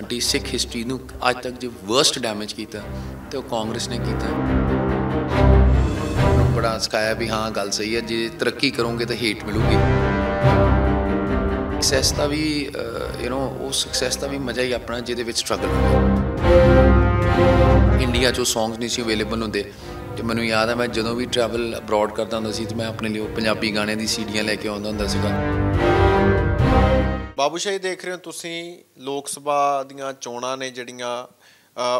ਸਾਡੀ ਸਿੱਖ ਹਿਸਟਰੀ ਨੂੰ ਅੱਜ ਤੱਕ ਜੋ ਵਰਸਟ ਡੈਮੇਜ ਕੀਤਾ ਤੇ ਉਹ ਕਾਂਗਰਸ ਨੇ ਕੀਤਾ ਬੜਾ ਸਕਾਇਆ ਵੀ ਹਾਂ ਗੱਲ ਸਹੀ ਹੈ ਜੇ ਤਰੱਕੀ ਕਰੋਗੇ ਤਾਂ ਹੇਟ ਮਿਲੂਗੀ success the we you know ਉਹ ਸਕਸੈਸ ਦਾ ਵੀ ਮਜ਼ਾ ਹੀ ਆਪਣਾ ਜਿਹਦੇ ਵਿੱਚ ਸਟਰਗਲ ਹੁੰਦਾ ਇੰਡੀਆ 'ਚੋਂ ਸੌਂਗਸ ਨਹੀਂ ਸੀ ਅਵੇਲੇਬਲ ਹੁੰਦੇ ਤੇ ਮੈਨੂੰ ਯਾਦ ਆ ਮੈਂ ਜਦੋਂ ਵੀ ਟਰੈਵਲ ਅਬਰੋਡ ਕਰਦਾ ਹੁੰਦਾ ਸੀ ਤੇ ਮੈਂ ਆਪਣੇ ਲਈ ਪੰਜਾਬੀ ਗਾਣੇ ਦੀ ਸੀਡੀਆਂ ਲੈ ਕੇ ਆਉਂਦਾ ਹੁੰਦਾ ਸੀਗਾ ਬਾਬੂ ਸ਼ਾਹੀ ਦੇਖ ਰਹੇ ਹੋ ਤੁਸੀਂ ਲੋਕ ਸਭਾ ਦੀਆਂ ਚੋਣਾਂ ਨੇ ਜਿਹੜੀਆਂ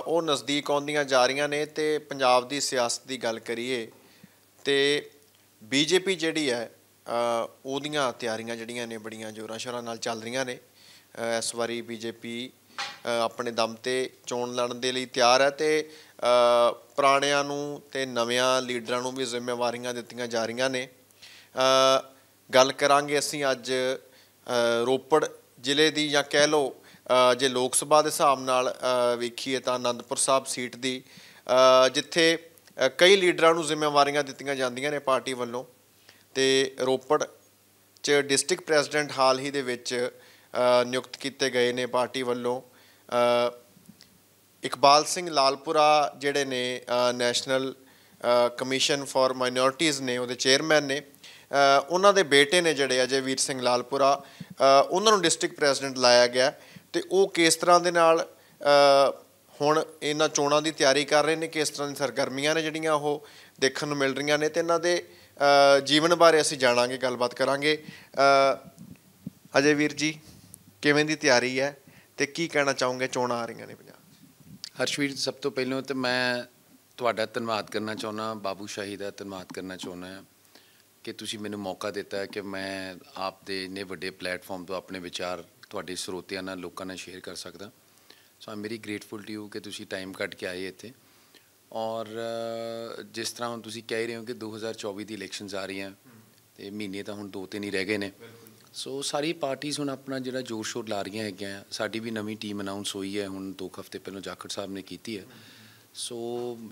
ਉਹ ਨਜ਼ਦੀਕ ਆਉਂਦੀਆਂ ਜਾ ਰਹੀਆਂ ਨੇ ਤੇ ਪੰਜਾਬ ਦੀ ਸਿਆਸਤ ਦੀ ਗੱਲ ਕਰੀਏ ਤੇ ਬੀਜੇਪੀ ਜਿਹੜੀ ਹੈ ਉਹਦੀਆਂ ਤਿਆਰੀਆਂ ਜਿਹੜੀਆਂ ਨੇ ਬੜੀਆਂ ਜ਼ੋਰਾਂ ਸ਼ੋਰਾਂ ਨਾਲ ਚੱਲ ਰਹੀਆਂ ਨੇ ਇਸ ਵਾਰੀ ਬੀਜੇਪੀ ਆਪਣੇ ਦਮ ਤੇ ਚੋਣ ਲੜਨ ਦੇ ਲਈ ਤਿਆਰ ਹੈ ਤੇ ਪੁਰਾਣਿਆਂ ਨੂੰ ਤੇ ਨਵਿਆਂ ਲੀਡਰਾਂ ਨੂੰ ਵੀ ਜ਼ਿੰਮੇਵਾਰੀਆਂ ਦਿੱਤੀਆਂ ਜਾ ਰਹੀਆਂ ਨੇ ਗੱਲ ਕਰਾਂਗੇ ਅਸੀਂ ਅੱਜ ਰੋਪੜ ਜ਼ਿਲ੍ਹੇ ਦੀ ਜਾਂ ਕਹਿ ਲਓ ਜੇ ਲੋਕ ਸਭਾ ਦੇ ਹਿਸਾਬ ਨਾਲ ਵੇਖੀਏ ਤਾਂ ਆਨੰਦਪੁਰ ਸਾਹਿਬ ਸੀਟ ਦੀ ਜਿੱਥੇ ਕਈ ਲੀਡਰਾਂ ਨੂੰ ਜ਼ਿੰਮੇਵਾਰੀਆਂ ਦਿੱਤੀਆਂ ਜਾਂਦੀਆਂ ਨੇ ਪਾਰਟੀ ਵੱਲੋਂ ਤੇ ਰੋਪੜ ਚ ਡਿਸਟ੍ਰਿਕਟ ਪ੍ਰੈਜ਼ੀਡੈਂਟ ਹਾਲ ਹੀ ਦੇ ਵਿੱਚ ਨਿਯੁਕਤ ਕੀਤੇ ਗਏ ਨੇ ਪਾਰਟੀ ਵੱਲੋਂ ਇਕਬਾਲ ਸਿੰਘ ਲਾਲਪੁਰਾ ਜਿਹੜੇ ਨੇ ਨੈਸ਼ਨਲ ਕਮਿਸ਼ਨ ਫਾਰ ਮਾਈਨੋਰਟੀਜ਼ ਨੇ ਉਹਦੇ ਚੇਅਰਮੈਨ ਨੇ ਉਹਨਾਂ ਦੇ ਬੇਟੇ ਨੇ ਜਿਹੜੇ ਅਜੇ ਵੀਰ ਸਿੰਘ ਲਾਲਪੁਰਾ ਉਹਨਾਂ ਨੂੰ ਡਿਸਟ੍ਰਿਕਟ ਪ੍ਰੈਜ਼ੀਡੈਂਟ ਲਾਇਆ ਗਿਆ ਤੇ ਉਹ ਕਿਸ ਤਰ੍ਹਾਂ ਦੇ ਨਾਲ ਹੁਣ ਇਹਨਾਂ ਚੋਣਾਂ ਦੀ ਤਿਆਰੀ ਕਰ ਰਹੇ ਨੇ ਕਿਸ ਤਰ੍ਹਾਂ ਦੀ ਸਰਗਰਮੀਆਂ ਨੇ ਜਿਹੜੀਆਂ ਉਹ ਦੇਖਣ ਨੂੰ ਮਿਲ ਰਹੀਆਂ ਨੇ ਤੇ ਇਹਨਾਂ ਦੇ ਜੀਵਨ ਬਾਰੇ ਅਸੀਂ ਜਾਣਾਂਗੇ ਗੱਲਬਾਤ ਕਰਾਂਗੇ ਅਜੇ ਵੀਰ ਜੀ ਕਿਵੇਂ ਦੀ ਤਿਆਰੀ ਹੈ ਤੇ ਕੀ ਕਹਿਣਾ ਚਾਹੋਗੇ ਚੋਣਾਂ ਆ ਰਹੀਆਂ ਨੇ ਪੰਜਾਬ ਹਰਸ਼ਵੀਰ ਸਭ ਤੋਂ ਪਹਿਲਾਂ ਤੇ ਮੈਂ ਤੁਹਾਡਾ ਧੰਨਵਾਦ ਕਰਨਾ ਚਾਹੁੰਦਾ ਬਾਬੂ ਸ਼ਾਹੀ ਦਾ ਧੰਨਵਾਦ ਕਰਨਾ ਚਾਹੁੰਦਾ ਕਿ ਤੁਸੀਂ ਮੈਨੂੰ ਮੌਕਾ ਦਿੱਤਾ ਕਿ ਮੈਂ ਆਪ ਦੇ ਇੰਨੇ ਵੱਡੇ ਪਲੇਟਫਾਰਮ ਤੋਂ ਆਪਣੇ ਵਿਚਾਰ ਤੁਹਾਡੇ ਸਰੋਤਿਆਂ ਨਾਲ ਲੋਕਾਂ ਨਾਲ ਸ਼ੇਅਰ ਕਰ ਸਕਦਾ so I'm very grateful to you ਕਿ ਤੁਸੀਂ ਟਾਈਮ ਕੱਟ ਕੇ ਆਏ ਇੱਥੇ ਔਰ ਜਿਸ ਤਰ੍ਹਾਂ ਹੁਣ ਤੁਸੀਂ ਕਹਿ ਰਹੇ ਹੋ ਕਿ 2024 ਦੀ ਇਲੈਕਸ਼ਨਸ ਆ ਰਹੀਆਂ ਤੇ ਮਹੀਨੇ ਤਾਂ ਹੁਣ ਦੋ ਤਿੰਨ ਹੀ ਰਹਿ ਗਏ ਨੇ ਸੋ ਸਾਰੀ ਪਾਰਟੀਆਂ ਹੁਣ ਆਪਣਾ ਜਿਹੜਾ ਜੋਰ ਸ਼ੋਰ ਲਾ ਰਹੀਆਂ ਹੈਗੀਆਂ ਸਾਡੀ ਵੀ ਨਵੀਂ ਟੀਮ ਅਨਾਉਂਸ ਹੋਈ ਹੈ ਹੁਣ 2 ਹਫ਼ਤੇ ਪਹਿਲਾਂ ਜਾਖੜ ਸਾਹਿਬ ਨੇ ਕੀਤੀ ਹੈ ਸੋ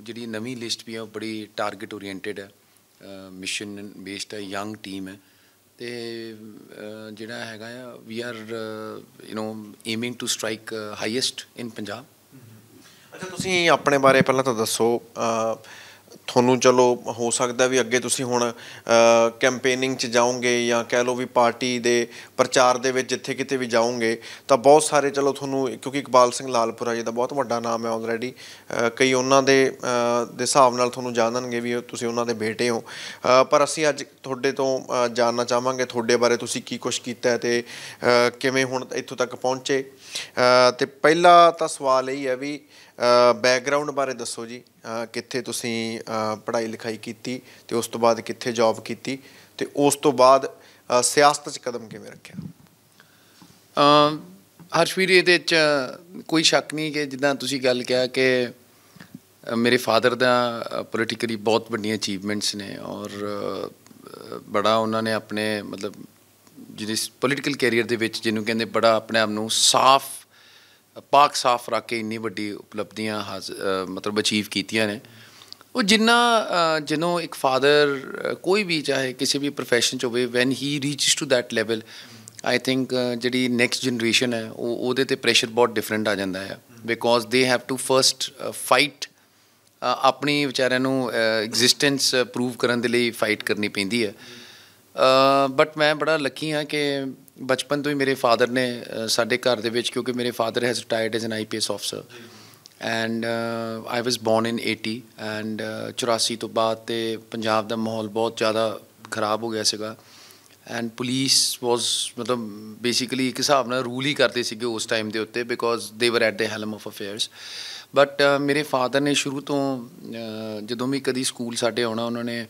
ਜਿਹੜੀ ਨਵੀਂ ਲਿਸਟ ਵੀ ਹੈ ਉਹ ਬੜੀ ਟਾਰਗੇਟ ਓਰੀਐਂਟਡ ਹੈ ਮਿਸ਼ਨ ਬੇਸਡ ਹੈ ਯੰਗ ਟੀਮ ਹੈ ਤੇ ਜਿਹੜਾ ਹੈਗਾ ਆ we are you know aiming to strike highest in Punjab ਅੱਛਾ ਤੁਸੀਂ ਆਪਣੇ ਬਾਰੇ ਪਹਿਲਾਂ ਤਾਂ ਦੱਸੋ ਤੁਹਾਨੂੰ ਚਲੋ ਹੋ ਸਕਦਾ ਵੀ ਅੱਗੇ ਤੁਸੀਂ ਹੁਣ ਕੈਂਪੇਨਿੰਗ 'ਚ ਜਾਓਗੇ ਜਾਂ ਕਹਿ ਲਓ ਵੀ ਪਾਰਟੀ ਦੇ ਪ੍ਰਚਾਰ ਦੇ ਵਿੱਚ ਜਿੱਥੇ ਕਿਤੇ ਵੀ ਜਾਓਗੇ ਤਾਂ ਬਹੁਤ ਸਾਰੇ ਚਲੋ ਤੁਹਾਨੂੰ ਕਿਉਂਕਿ ਇਕਬਾਲ ਸਿੰਘ ਲਾਲਪੁਰਾ ਜੀ ਦਾ ਬਹੁਤ ਵੱਡਾ ਨਾਮ ਹੈ ਆਲਰੇਡੀ ਕਈ ਉਹਨਾਂ ਦੇ ਦੇ ਹਿਸਾਬ ਨਾਲ ਤੁਹਾਨੂੰ ਜਾਣਨਗੇ ਵੀ ਤੁਸੀਂ ਉਹਨਾਂ ਦੇ ਬੇਟੇ ਹੋ ਪਰ ਅਸੀਂ ਅੱਜ ਤੁਹਾਡੇ ਤੋਂ ਜਾਣਨਾ ਚਾਹਾਂਗੇ ਤੁਹਾਡੇ ਬਾਰੇ ਤੁਸੀਂ ਕੀ ਕੁਝ ਕੀਤਾ ਤੇ ਕਿਵੇਂ ਹੁਣ ਇੱਥੋਂ ਤੱਕ ਪਹੁੰਚੇ ਤੇ ਪਹਿਲਾ ਤਾਂ ਸਵਾਲ ਇਹ ਹੈ ਵੀ ਬੈਕਗ੍ਰਾਉਂਡ ਬਾਰੇ ਦੱਸੋ ਜੀ ਕਿੱਥੇ ਤੁਸੀਂ ਪੜ੍ਹਾਈ ਲਿਖਾਈ ਕੀਤੀ ਤੇ ਉਸ ਤੋਂ ਬਾਅਦ ਕਿੱਥੇ ਜੌਬ ਕੀਤੀ ਤੇ ਉਸ ਤੋਂ ਬਾਅਦ ਸਿਆਸਤ 'ਚ ਕਦਮ ਕਿਵੇਂ ਰੱਖਿਆ ਹਰਸ਼ਵੀਰ ਇਹਦੇ 'ਚ ਕੋਈ ਸ਼ੱਕ ਨਹੀਂ ਕਿ ਜਿੱਦਾਂ ਤੁਸੀਂ ਗੱਲ ਕਿਹਾ ਕਿ ਮੇਰੇ ਫਾਦਰ ਦਾ ਪੋਲੀਟੀਕਲੀ ਬਹੁਤ ਵੱਡੀਆਂ ਅਚੀਵਮੈਂਟਸ ਨੇ ਔਰ ਬੜਾ ਉਹਨਾਂ ਨੇ ਆਪਣੇ ਮਤਲਬ ਜਿਹਦੇ ਪੋਲੀਟੀਕਲ ਕੈਰੀਅਰ ਦੇ ਵਿੱਚ ਜਿਹਨੂੰ ਕਹਿੰਦੇ ਬੜਾ ਆਪਣੇ ਆਪ ਨੂੰ ਸਾਫ਼ ਪਾਕ ਸਾਫ ਰੱਖ ਕੇ ਇੰਨੀ ਵੱਡੀ ਉਪਲਬਧੀਆਂ ਮਤਲਬ ਅਚੀਵ ਕੀਤੀਆਂ ਨੇ ਉਹ ਜਿੰਨਾ ਜਦੋਂ ਇੱਕ ਫਾਦਰ ਕੋਈ ਵੀ ਚਾਹੇ ਕਿਸੇ ਵੀ profession ਚ ਹੋਵੇ when he reaches to that level I think ਜਿਹੜੀ ਨੈਕਸਟ ਜਨਰੇਸ਼ਨ ਹੈ ਉਹ ਉਹਦੇ ਤੇ ਪ੍ਰੈਸ਼ਰ ਬਹੁਤ ਡਿਫਰੈਂਟ ਆ ਜਾਂਦਾ ਹੈ because they have to first fight ਆਪਣੀ ਵਿਚਾਰਿਆਂ ਨੂੰ ਐਗਜ਼ਿਸਟੈਂਸ ਪ੍ਰੂਵ ਕਰਨ ਦੇ ਲਈ ਫਾਈਟ ਕਰਨੀ ਪੈਂਦੀ ਹੈ ਬਟ ਮੈਂ ਬੜਾ ਲੱਕੀ ਹਾਂ ਕਿ ਬਚਪਨ ਤੋਂ ਹੀ ਮੇਰੇ ਫਾਦਰ ਨੇ ਸਾਡੇ ਘਰ ਦੇ ਵਿੱਚ ਕਿਉਂਕਿ ਮੇਰੇ father has retired as an IPS officer and I was born in 80 and 84 ਤੋਂ ਬਾਅਦ ਤੇ ਪੰਜਾਬ ਦਾ ਮਾਹੌਲ ਬਹੁਤ ਜ਼ਿਆਦਾ ਖਰਾਬ ਹੋ ਗਿਆ ਸੀਗਾ ਐਂਡ ਪੁਲਿਸ ਵਾਸ ਮਤਲਬ ਬੇਸਿਕਲੀ ਇੱਕ ਹਿਸਾਬ ਨਾਲ ਰੂਲ ਹੀ ਕਰਦੇ ਸੀਗੇ ਉਸ ਟਾਈਮ ਦੇ ਉੱਤੇ ਬਿਕੋਜ਼ ਦੇ were at the helm of affairs but ਮੇਰੇ ਫਾਦਰ ਨੇ ਸ਼ੁਰੂ ਤੋਂ ਜਦੋਂ ਵੀ ਕਦੀ ਸਕੂਲ ਸਾਡੇ ਆਉਣਾ ਉਹਨਾਂ ਨੇ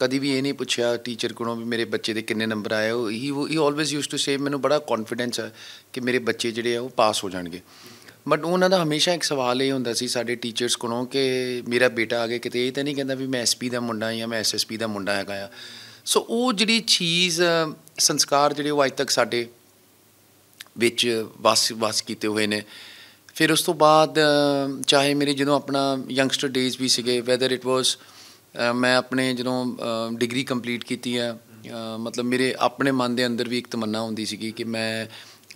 ਕਦੀ ਵੀ ਇਹ ਨਹੀਂ ਪੁੱਛਿਆ ਟੀਚਰ ਕੋਲੋਂ ਵੀ ਮੇਰੇ ਬੱਚੇ ਦੇ ਕਿੰਨੇ ਨੰਬਰ ਆਏ ਉਹ ਹੀ ਉਹ ਹੀ ਆਲਵੇਸ ਯੂਸ ਟੂ ਸੇ ਮੈਨੂੰ ਬੜਾ ਕੌਨਫੀਡੈਂਸ ਹੈ ਕਿ ਮੇਰੇ ਬੱਚੇ ਜਿਹੜੇ ਆ ਉਹ ਪਾਸ ਹੋ ਜਾਣਗੇ ਬਟ ਉਹਨਾਂ ਦਾ ਹਮੇਸ਼ਾ ਇੱਕ ਸਵਾਲ ਇਹ ਹੁੰਦਾ ਸੀ ਸਾਡੇ ਟੀਚਰਸ ਕੋਲੋਂ ਕਿ ਮੇਰਾ ਬੇਟਾ ਆ ਗਿਆ ਕਿਤੇ ਇਹ ਤਾਂ ਨਹੀਂ ਕਹਿੰਦਾ ਵੀ ਮੈਂ ਐਸਪੀ ਦਾ ਮੁੰਡਾ ਜਾਂ ਮੈਂ ਐਸਐਸਪੀ ਦਾ ਮੁੰਡਾ ਹੈਗਾ ਆ ਸੋ ਉਹ ਜਿਹੜੀ ਚੀਜ਼ ਸੰਸਕਾਰ ਜਿਹੜੇ ਉਹ ਅੱਜ ਤੱਕ ਸਾਡੇ ਵਿੱਚ ਵਸ ਵਸ ਕੀਤੇ ਹੋਏ ਨੇ ਫਿਰ ਉਸ ਤੋਂ ਬਾਅਦ ਚਾਹੇ ਮੇਰੇ ਜਦੋਂ ਆਪਣਾ ਯੰਗਸਟਰ ਡੇਜ਼ ਵੀ ਸੀਗੇ ਵੈਦਰ ਇਟ ਵਾਸ ਮੈਂ ਆਪਣੇ ਜਦੋਂ ਡਿਗਰੀ ਕੰਪਲੀਟ ਕੀਤੀ ਹੈ ਮਤਲਬ ਮੇਰੇ ਆਪਣੇ ਮਨ ਦੇ ਅੰਦਰ ਵੀ ਇੱਕ ਤਮੰਨਾ ਹੁੰਦੀ ਸੀਗੀ ਕਿ ਮੈਂ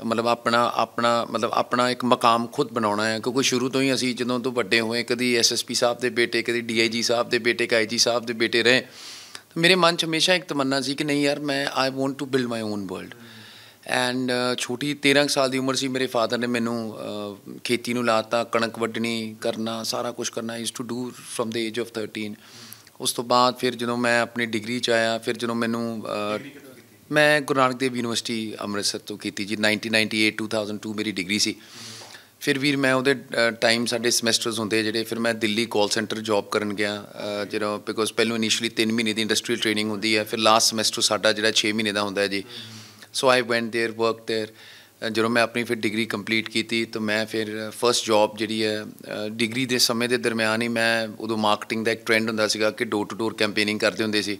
ਮਤਲਬ ਆਪਣਾ ਆਪਣਾ ਮਤਲਬ ਆਪਣਾ ਇੱਕ ਮਕਾਮ ਖੁਦ ਬਣਾਉਣਾ ਹੈ ਕਿਉਂਕਿ ਸ਼ੁਰੂ ਤੋਂ ਹੀ ਅਸੀਂ ਜਦੋਂ ਤੋਂ ਵੱਡੇ ਹੋਏ ਕਦੀ ਐਸਐਸਪੀ ਸਾਹਿਬ ਦੇ ਬੇਟੇ ਕਦੀ ਡੀਆਈਜੀ ਸਾਹਿਬ ਦੇ ਬੇਟੇ ਕਾਈਜੀ ਸਾਹਿਬ ਦੇ ਬੇਟੇ ਰਹੇ ਮੇਰੇ ਮਨ 'ਚ ਹਮੇਸ਼ਾ ਇੱਕ ਤਮੰਨਾ ਸੀ ਕਿ ਨਹੀਂ ਯਾਰ ਮੈਂ I want to build my own world and ਛੋਟੀ 13 ਸਾਲ ਦੀ ਉਮਰ ਸੀ ਮੇਰੇ ਫਾਦਰ ਨੇ ਮੈਨੂੰ ਖੇਤੀ ਨੂੰ ਲਾਤਾ ਕਣਕ ਵੱਢਣੀ ਕਰਨਾ ਸਾਰਾ ਕੁਝ ਕਰਨਾ is to do from the age of 13 ਉਸ ਤੋਂ ਬਾਅਦ ਫਿਰ ਜਦੋਂ ਮੈਂ ਆਪਣੀ ਡਿਗਰੀ ਚ ਆਇਆ ਫਿਰ ਜਦੋਂ ਮੈਨੂੰ ਮੈਂ ਗੁਰੂ ਨਾਨਕ ਦੇਵ ਯੂਨੀਵਰਸਿਟੀ ਅੰਮ੍ਰਿਤਸਰ ਤੋਂ ਕੀਤੀ ਜੀ 1998 2002 ਮੇਰੀ ਡਿਗਰੀ ਸੀ ਫਿਰ ਵੀਰ ਮੈਂ ਉਹਦੇ ਟਾਈਮ ਸਾਡੇ ਸਮੈਸਟਰਸ ਹੁੰਦੇ ਜਿਹੜੇ ਫਿਰ ਮੈਂ ਦਿੱਲੀ ਕਾਲ ਸੈਂਟਰ ਜੌਬ ਕਰਨ ਗਿਆ ਜਿਹੜਾ ਬਿਕੋਜ਼ ਪਹਿਲੋਂ ਇਨੀਸ਼ੀਅਲੀ 3 ਮਹੀਨੇ ਦੀ ਇੰਡਸਟਰੀਅਲ ਟ੍ਰੇਨਿੰਗ ਹੁੰਦੀ ਹੈ ਫਿਰ ਲਾਸਟ ਸਮੈਸਟਰ ਸਾਡਾ ਜਿਹੜਾ 6 ਮਹੀਨੇ ਦਾ ਹੁੰਦਾ ਹੈ ਜੀ so I went there work there ਜਦੋਂ ਮੈਂ ਆਪਣੀ ਫਿਰ ਡਿਗਰੀ ਕੰਪਲੀਟ ਕੀਤੀ ਤਾਂ ਮੈਂ ਫਿਰ ਫਰਸਟ ਜੌਬ ਜਿਹੜੀ ਹੈ ਡਿਗਰੀ ਦੇ ਸਮੇਂ ਦੇ ਦਰਮਿਆਨ ਹੀ ਮੈਂ ਉਦੋਂ ਮਾਰਕੀਟਿੰਗ ਦਾ ਇੱਕ ਟ੍ਰੈਂਡ ਹੁੰਦਾ ਸੀਗਾ ਕਿ ਡੋਰ ਟੂ ਡੋਰ ਕੈਂਪੇਨਿੰਗ ਕਰਦੇ ਹੁੰਦੇ ਸੀ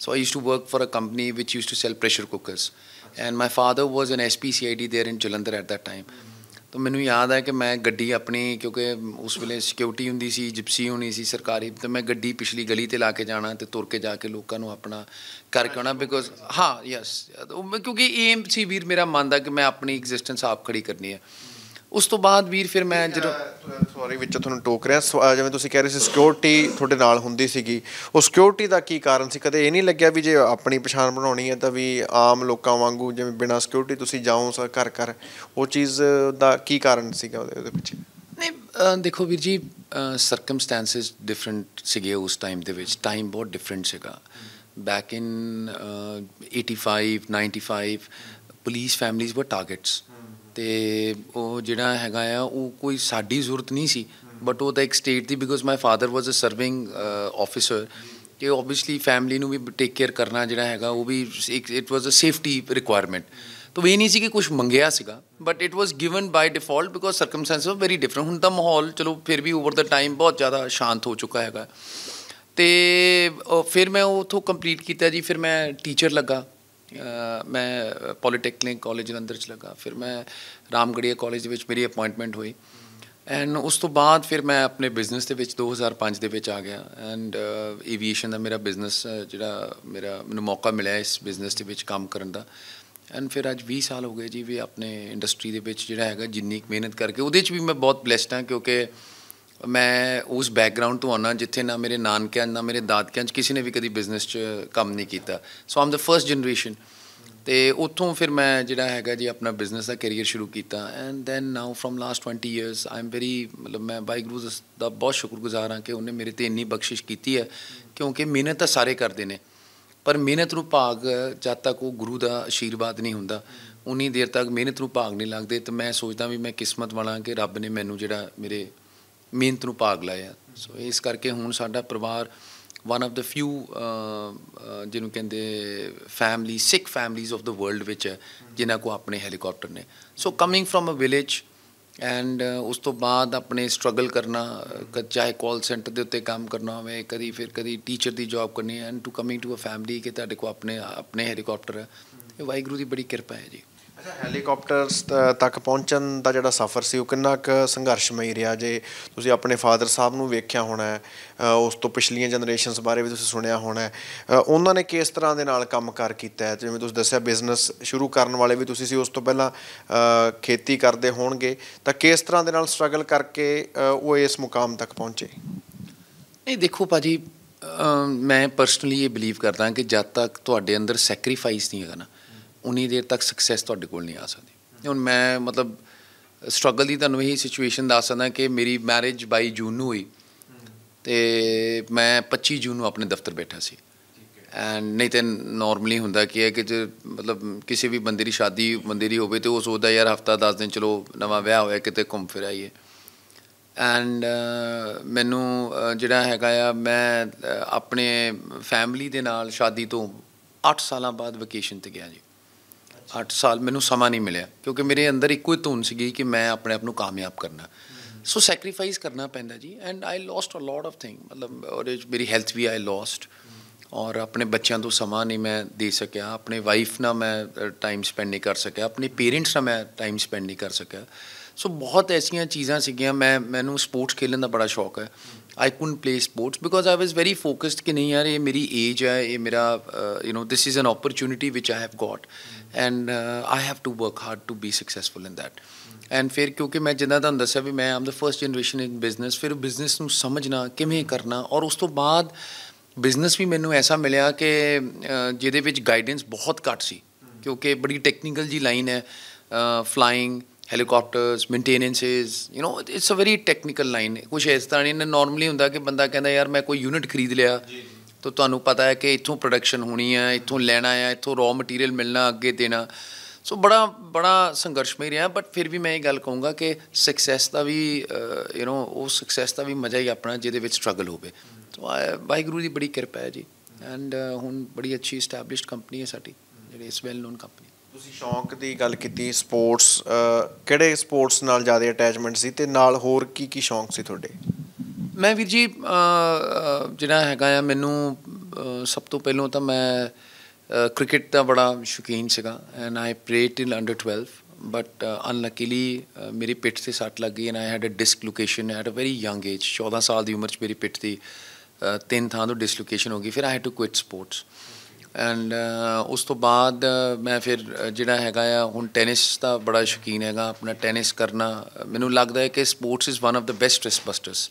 so I use to work for a company ਵਿਚ use to sell pressure cookers and my father was an SP CID there in Jalandhar at that time ਤਾਂ ਮੈਨੂੰ ਯਾਦ ਹੈ ਕਿ ਮੈਂ ਗੱਡੀ ਆਪਣੀ ਕਿਉਂਕਿ ਉਸ ਵੇਲੇ ਸਿਕਿਉਰਿਟੀ ਹੁੰਦੀ ਸੀ ਜਿਪਸੀ ਹੋਣੀ ਸੀ ਸਰਕਾਰੀ ਤੇ ਮੈਂ ਗੱਡੀ ਪਿਛਲੀ ਗਲੀ ਤੇ ਲਾ ਕੇ ਜਾਣਾ ਤੇ ਤੁਰ ਕੇ ਜਾ ਕੇ ਲੋਕਾਂ ਨੂੰ ਆਪਣਾ ਕਰਕੇ ਆਉਣਾ ਬਿਕੋਜ਼ ਹਾਂ ਯੈਸ ਕਿਉਂਕਿ ਏਮ ਸੀ ਵੀਰ ਮੇਰਾ ਮੰਨਦਾ ਕਿ ਮੈਂ ਆਪਣੀ ਐਗਜ਼ਿਸਟੈਂਸ ਆਪ ਖੜੀ ਕਰਨੀ ਹੈ ਉਸ ਤੋਂ ਬਾਅਦ ਵੀਰ ਫਿਰ ਮੈਂ ਜਦੋਂ ਸੌਰੀ ਵਿੱਚ ਤੁਹਾਨੂੰ ਟੋਕ ਰਿਹਾ ਜਿਵੇਂ ਤੁਸੀਂ ਕਹਿ ਰਹੇ ਸੀ ਸਿਕਿਉਰਿਟੀ ਤੁਹਾਡੇ ਨਾਲ ਹੁੰਦੀ ਸੀਗੀ ਉਹ ਸਿਕਿਉਰਿਟੀ ਦਾ ਕੀ ਕਾਰਨ ਸੀ ਕਦੇ ਇਹ ਨਹੀਂ ਲੱਗਿਆ ਵੀ ਜੇ ਆਪਣੀ ਪਛਾਣ ਬਣਾਉਣੀ ਹੈ ਤਾਂ ਵੀ ਆਮ ਲੋਕਾਂ ਵਾਂਗੂ ਜਿਵੇਂ ਬਿਨਾਂ ਸਿਕਿਉਰਿਟੀ ਤੁਸੀਂ ਜਾਓ ਸਰ ਘਰ ਘਰ ਉਹ ਚੀਜ਼ ਦਾ ਕੀ ਕਾਰਨ ਸੀਗਾ ਉਹਦੇ ਵਿੱਚ ਨਹੀਂ ਦੇਖੋ ਵੀਰ ਜੀ ਸਰਕਮਸਟੈਂਸਸ ਡਿਫਰੈਂਟ ਸੀਗੇ ਉਸ ਟਾਈਮ ਦੇ ਵਿੱਚ ਟਾਈਮ ਬਹੁਤ ਡਿਫਰੈਂਟ ਸੀਗਾ back in 85 95 police families were targets ਤੇ ਉਹ ਜਿਹੜਾ ਹੈਗਾ ਆ ਉਹ ਕੋਈ ਸਾਡੀ ਜ਼ਰੂਰਤ ਨਹੀਂ ਸੀ ਬਟ ਉਹ ਤਾਂ ਇੱਕ ਸਟੇਟ ਦੀ because my father was a serving officer ਕਿ ਆਬਵੀਅਸਲੀ ਫੈਮਿਲੀ ਨੂੰ ਵੀ ਟੇਕ ਕੇਅਰ ਕਰਨਾ ਜਿਹੜਾ ਹੈਗਾ ਉਹ ਵੀ ਇੱਕ it was a safety requirement ਤੋ ਵੀ ਨਹੀਂ ਸੀ ਕਿ ਕੁਝ ਮੰਗਿਆ ਸੀਗਾ but it was given by default because circumstances was very different ਹੁਣ ਤਾਂ ਮਾਹੌਲ ਚਲੋ ਫਿਰ ਵੀ ਓਵਰ ਦਾ ਟਾਈਮ ਬਹੁਤ ਜ਼ਿਆਦਾ ਸ਼ਾਂਤ ਹੋ ਚੁੱਕਾ ਹੈਗਾ ਤੇ ਫਿਰ ਮੈਂ ਉਥੋਂ ਕੰਪਲੀਟ ਕੀਤਾ ਜੀ ਫਿਰ ਮੈਂ ਟੀਚਰ ਲੱਗਾ ਮੈਂ ਪੋਲੀਟੈਕਨਿਕ ਕਾਲਜ ਜਲੰਧਰ ਚ ਲਗਾ ਫਿਰ ਮੈਂ ਰਾਮਗੜੀਆ ਕਾਲਜ ਦੇ ਵਿੱਚ ਮੇਰੀ ਅਪਾਇੰਟਮੈਂਟ ਹੋਈ ਐਂਡ ਉਸ ਤੋਂ ਬਾਅਦ ਫਿਰ ਮੈਂ ਆਪਣੇ ਬਿਜ਼ਨਸ ਦੇ ਵਿੱਚ 2005 ਦੇ ਵਿੱਚ ਆ ਗਿਆ ਐਂਡ ਏਵੀਏਸ਼ਨ ਦਾ ਮੇਰਾ ਬਿਜ਼ਨਸ ਜਿਹੜਾ ਮੇਰਾ ਮੈਨੂੰ ਮੌਕਾ ਮਿਲਿਆ ਇਸ ਬਿਜ਼ਨਸ ਦੇ ਵਿੱਚ ਕੰਮ ਕਰਨ ਦਾ ਐਂਡ ਫਿਰ ਅੱਜ 20 ਸਾਲ ਹੋ ਗਏ ਜੀ ਵੀ ਆਪਣੇ ਇੰਡਸਟਰੀ ਦੇ ਵਿੱਚ ਜਿਹੜਾ ਹੈਗਾ ਜਿੰਨੀ ਮਿਹਨਤ ਕਰਕੇ ਉਹਦੇ ਵਿੱਚ ਵੀ ਮੈਂ ਬਹੁਤ ਬਲੈਸਡ ਹਾਂ ਕਿਉਂਕਿ ਮੈਂ ਉਸ ਬੈਕਗ੍ਰਾਉਂਡ ਤੋਂ ਆਉਣਾ ਜਿੱਥੇ ਨਾ ਮੇਰੇ ਨਾਨਕਿਆਂ ਨਾ ਮੇਰੇ ਦਾਦਕਿਆਂ 'ਚ ਕਿਸੇ ਨੇ ਵੀ ਕਦੀ ਬਿਜ਼ਨਸ 'ਚ ਕੰਮ ਨਹੀਂ ਕੀਤਾ ਸੋ ਆਮ ਦਾ ਫਰਸਟ ਜਨਰੇਸ਼ਨ ਤੇ ਉੱਥੋਂ ਫਿਰ ਮੈਂ ਜਿਹੜਾ ਹੈਗਾ ਜੀ ਆਪਣਾ ਬਿਜ਼ਨਸ ਦਾ ਕੈਰੀਅਰ ਸ਼ੁਰੂ ਕੀਤਾ and then now from last 20 years I'm very ਮਤਲਬ ਮੈਂ ਬਾਈ ਗਰੂਸ ਦਾ ਬਹੁਤ ਸ਼ੁਕਰਗੁਜ਼ਾਰ ਹਾਂ ਕਿ ਉਹਨੇ ਮੇਰੇ ਤੇ ਇੰਨੀ ਬਖਸ਼ਿਸ਼ ਕੀਤੀ ਹੈ ਕਿਉਂਕਿ ਮਿਹਨਤ ਤਾਂ ਸਾਰੇ ਕਰਦੇ ਨੇ ਪਰ ਮਿਹਨਤ ਨੂੰ ਭਾਗ ਜਦ ਤੱਕ ਉਹ ਗੁਰੂ ਦਾ ਅਸ਼ੀਰਵਾਦ ਨਹੀਂ ਹੁੰਦਾ ਉਨੀ ਦੇਰ ਤੱਕ ਮਿਹਨਤ ਨੂੰ ਭਾਗ ਨਹੀਂ ਲੱਗਦੇ ਤੇ ਮੈਂ ਸੋਚਦਾ ਵੀ ਮੈਂ ਕਿਸਮਤ ਵਾਲਾ ਕਿ ਰੱਬ ਨੇ ਮੈਨੂੰ ਜਿਹੜਾ ਮੇਰੇ ਮਿਹਨਤ ਨੂੰ ਭਾਗ ਲਾਇਆ ਸੋ ਇਸ ਕਰਕੇ ਹੁਣ ਸਾਡਾ ਪਰਿਵਾਰ ਵਨ ਆਫ ਦ ਫਿਊ ਜਿਹਨੂੰ ਕਹਿੰਦੇ family Sikh families of the world ਵਿੱਚ ਹੈ ਜਿਨ੍ਹਾਂ ਕੋ ਆਪਣੇ ਹੈਲੀਕਾਪਟਰ ਨੇ so coming from a village and ਉਸ ਤੋਂ ਬਾਅਦ ਆਪਣੇ ਸਟਰਗਲ ਕਰਨਾ ਚਾਹੇ ਕਾਲ ਸੈਂਟਰ ਦੇ ਉੱਤੇ ਕੰਮ ਕਰਨਾ ਹੋਵੇ ਕਦੀ ਫਿਰ ਕਦੀ ਟੀਚਰ ਦੀ ਜੌਬ ਕਰਨੀ and to coming to a family ਕਿ ਤੁਹਾਡੇ ਕੋ ਆਪਣੇ ਆਪਣੇ ਹੈਲੀਕਾਪਟਰ ਹੈ ਵਾਹਿਗੁਰੂ ਦੀ ਬੜੀ ਕਿਰਪਾ ਹੈ ਜੀ ਅੱਛਾ ਹੈਲੀਕਾਪਟਰਸ ਤੱਕ ਪਹੁੰਚਣ ਦਾ ਜਿਹੜਾ ਸਫ਼ਰ ਸੀ ਉਹ ਕਿੰਨਾ ਕੁ ਸੰਘਰਸ਼ਮਈ ਰਿਹਾ ਜੇ ਤੁਸੀਂ ਆਪਣੇ ਫਾਦਰ ਸਾਹਿਬ ਨੂੰ ਵੇਖਿਆ ਹੋਣਾ ਉਸ ਤੋਂ ਪਿਛਲੀਆਂ ਜਨਰੇਸ਼ਨਸ ਬਾਰੇ ਵੀ ਤੁਸੀਂ ਸੁਣਿਆ ਹੋਣਾ ਉਹਨਾਂ ਨੇ ਕਿਸ ਤਰ੍ਹਾਂ ਦੇ ਨਾਲ ਕੰਮਕਾਰ ਕੀਤਾ ਜਿਵੇਂ ਤੁਸੀਂ ਦੱਸਿਆ ਬਿਜ਼ਨਸ ਸ਼ੁਰੂ ਕਰਨ ਵਾਲੇ ਵੀ ਤੁਸੀਂ ਸੀ ਉਸ ਤੋਂ ਪਹਿਲਾਂ ਖੇਤੀ ਕਰਦੇ ਹੋਣਗੇ ਤਾਂ ਕਿਸ ਤਰ੍ਹਾਂ ਦੇ ਨਾਲ ਸਟਰਗਲ ਕਰਕੇ ਉਹ ਇਸ ਮੁਕਾਮ ਤੱਕ ਪਹੁੰਚੇ ਨਹੀਂ ਦੇਖੋ ਭਾਜੀ ਮੈਂ ਪਰਸਨਲੀ ਇਹ ਬਲੀਵ ਕਰਦਾ ਕਿ ਜਦ ਤੱਕ ਤੁਹਾਡੇ ਅੰਦਰ ਸੈਕਰੀਫਾਈਸ ਨਹੀਂ ਹੈਗਾ ਨਾ ਉਨੀ ਦੇਰ ਤੱਕ ਸਕਸੈਸ ਤੁਹਾਡੇ ਕੋਲ ਨਹੀਂ ਆ ਸਕਦੀ ਹੁਣ ਮੈਂ ਮਤਲਬ ਸਟਰਗਲ ਦੀ ਤੁਹਾਨੂੰ ਇਹੀ ਸਿਚੁਏਸ਼ਨ ਦੱਸ ਸਕਦਾ ਕਿ ਮੇਰੀ ਮੈਰਿਜ 22 ਜੂਨ ਨੂੰ ਹੋਈ ਤੇ ਮੈਂ 25 ਜੂਨ ਨੂੰ ਆਪਣੇ ਦਫ਼ਤਰ ਬੈਠਾ ਸੀ ਐਂਡ ਨਹੀਂ ਤੇ ਨਾਰਮਲੀ ਹੁੰਦਾ ਕੀ ਹੈ ਕਿ ਜੇ ਮਤਲਬ ਕਿਸੇ ਵੀ ਬੰਦੇ ਦੀ ਸ਼ਾਦੀ ਬੰਦੇ ਦੀ ਹੋਵੇ ਤੇ ਉਹ ਸੋਚਦਾ ਯਾਰ ਹਫਤਾ 10 ਦਿਨ ਚਲੋ ਨਵਾਂ ਵਿਆਹ ਹੋਇਆ ਕਿਤੇ ਘੁੰਮ ਫਿਰ ਆਈਏ ਐਂਡ ਮੈਨੂੰ ਜਿਹੜਾ ਹੈਗਾ ਆ ਮੈਂ ਆਪਣੇ ਫੈਮਿਲੀ ਦੇ ਨਾਲ ਸ਼ਾਦੀ ਤੋਂ 8 ਸਾਲਾਂ ਬਾਅਦ ਵਕੇਸ਼ਨ ਤੇ ਗਿਆ ਜੀ 8 ਸਾਲ ਮੈਨੂੰ ਸਮਾਂ ਨਹੀਂ ਮਿਲਿਆ ਕਿਉਂਕਿ ਮੇਰੇ ਅੰਦਰ ਇੱਕੋ ਹੀ ਧੁਨ ਸੀਗੀ ਕਿ ਮੈਂ ਆਪਣੇ ਆਪ ਨੂੰ ਕਾਮਯਾਬ ਕਰਨਾ ਸੋ ਸੈਕਰੀਫਾਈਸ ਕਰਨਾ ਪੈਂਦਾ ਜੀ and I lost a lot of thing ਮਤਲਬ ਔਰ ਮੇਰੀ ਹੈਲਥ ਵੀ ਆਈ ਲੋਸਟ ਔਰ ਆਪਣੇ ਬੱਚਿਆਂ ਤੋਂ ਸਮਾਂ ਨਹੀਂ ਮੈਂ ਦੇ ਸਕਿਆ ਆਪਣੇ ਵਾਈਫ ਨਾਲ ਮੈਂ ਟਾਈਮ ਸਪੈਂਡ ਨਹੀਂ ਕਰ ਸਕਿਆ ਆਪਣੇ ਪੇਰੈਂਟਸ ਨਾਲ ਮੈਂ ਟਾਈਮ ਸਪੈਂਡ ਨਹੀਂ ਕਰ ਸਕਿਆ ਸੋ ਬਹੁਤ ਐਸੀਆਂ ਚੀਜ਼ਾਂ ਸੀਗੀਆਂ ਮੈਂ ਮੈਨੂੰ ਸਪੋਰਟਸ ਖੇਲਣ ਦਾ ਬੜਾ ਸ਼ੌਕ ਹੈ I couldn't play sports because I was very focused कि नहीं यार ये मेरी एज है ये मेरा you know this is an opportunity which I have got and I have to work hard to be successful in that and ਫਿਰ ਕਿਉਂਕਿ ਮੈਂ ਜਿੱਦਾਂ ਤੁਹਾਨੂੰ ਦੱਸਿਆ ਵੀ ਮੈਂ I'm the first generation in business ਫਿਰ ਬਿਜ਼ਨਸ ਨੂੰ ਸਮਝਣਾ ਕਿਵੇਂ ਕਰਨਾ ਔਰ ਉਸ ਤੋਂ ਬਾਅਦ ਬਿਜ਼ਨਸ ਵੀ ਮੈਨੂੰ ਐਸਾ ਮਿਲਿਆ ਕਿ ਜਿਹਦੇ ਵਿੱਚ ਗਾਈਡੈਂਸ ਬਹੁਤ ਘੱਟ ਸੀ ਕਿਉਂਕਿ ਬੜੀ ਟੈਕਨੀਕਲ ਜੀ ਲਾਈਨ ਹੈ flying helicopters maintenances you know it's a very technical line ਕੁਝ ਇਸ ਤਰ੍ਹਾਂ ਨਹੀਂ ਨਾਰਮਲੀ ਹੁੰਦਾ ਕਿ ਬੰਦਾ ਕਹਿੰਦਾ ਯਾਰ ਮੈਂ ਕੋਈ ਯੂਨਿਟ ਖਰੀਦ ਲਿਆ ਤਾਂ ਤੁਹਾਨੂੰ ਪਤਾ ਹੈ ਕਿ ਇੱਥੋਂ ਪ੍ਰੋਡਕਸ਼ਨ ਹੋਣੀ ਹੈ ਇੱਥੋਂ ਲੈਣਾ ਹੈ ਇੱਥੋਂ ਰॉ ਮਟੀਰੀਅਲ ਮਿਲਣਾ ਅੱਗੇ ਦੇਣਾ ਸੋ ਬੜਾ ਬੜਾ ਸੰਘਰਸ਼ਮਈ ਰਿਹਾ ਬਟ ਫਿਰ ਵੀ ਮੈਂ ਇਹ ਗੱਲ ਕਹੂੰਗਾ ਕਿ success the we you know ਉਹ ਸਕਸੈਸ ਦਾ ਵੀ ਮਜ਼ਾ ਹੀ ਆਪਣਾ ਜਿਹਦੇ ਵਿੱਚ ਸਟਰਗਲ ਹੋਵੇ ਸੋ ਗੁਰੂ ਦੀ ਬੜੀ ਕਿਰਪਾ ਹੈ ਜੀ ਐਂਡ ਹੁਣ ਬੜੀ ਅੱਛੀ ਐਸਟੈਬਲਿਸ਼ਡ ਕੰਪਨੀ ਹੈ ਸਾਡੀ ਜਿਹੜੀ ਇਸ ਵੈਲ ਨੋਨ ਕੰਪਨੀ ਤੁਸੀਂ ਸ਼ੌਂਕ ਦੀ ਗੱਲ ਕੀਤੀ ਸਪੋਰਟਸ ਕਿਹੜੇ ਸਪੋਰਟਸ ਨਾਲ ਜ਼ਿਆਦਾ ਅਟੈਚਮੈਂਟ ਸੀ ਤੇ ਨਾਲ ਹੋਰ ਕੀ ਕੀ ਸ਼ੌਂਕ ਸੀ ਤੁਹਾਡੇ ਮੈਂ ਵੀਰ ਜੀ ਜਿਹੜਾ ਹੈਗਾ ਆ ਮੈਨੂੰ ਸਭ ਤੋਂ ਪਹਿਲਾਂ ਤਾਂ ਮੈਂ ਕ੍ਰਿਕਟ ਦਾ ਬੜਾ ਸ਼ੌਕੀਨ ਸੀਗਾ and I play till under 12 but unluckily ਮੇਰੀ ਪਿੱਠ ਤੇ ਸੱਟ ਲੱਗ ਗਈ and I had a dislocation at a very young age 14 ਸਾਲ ਦੀ ਉਮਰ 'ਚ ਮੇਰੀ ਪਿੱਠ ਦੀ ਤਿੰਨ ਥਾਂ ਤੋਂ ਡਿਸਲੋਕੇਸ਼ਨ ਹੋ ਗਈ ਫਿਰ I had to quit sports and uh, ਉਸ ਤੋਂ ਬਾਅਦ ਮੈਂ ਫਿਰ ਜਿਹੜਾ ਹੈਗਾ ਆ ਹੁਣ ਟੈਨਿਸ ਦਾ ਬੜਾ ਸ਼ੌਕੀਨ ਹੈਗਾ ਆਪਣਾ ਟੈਨਿਸ ਕਰਨਾ ਮੈਨੂੰ ਲੱਗਦਾ ਹੈ ਕਿ sports is one of the best stress busters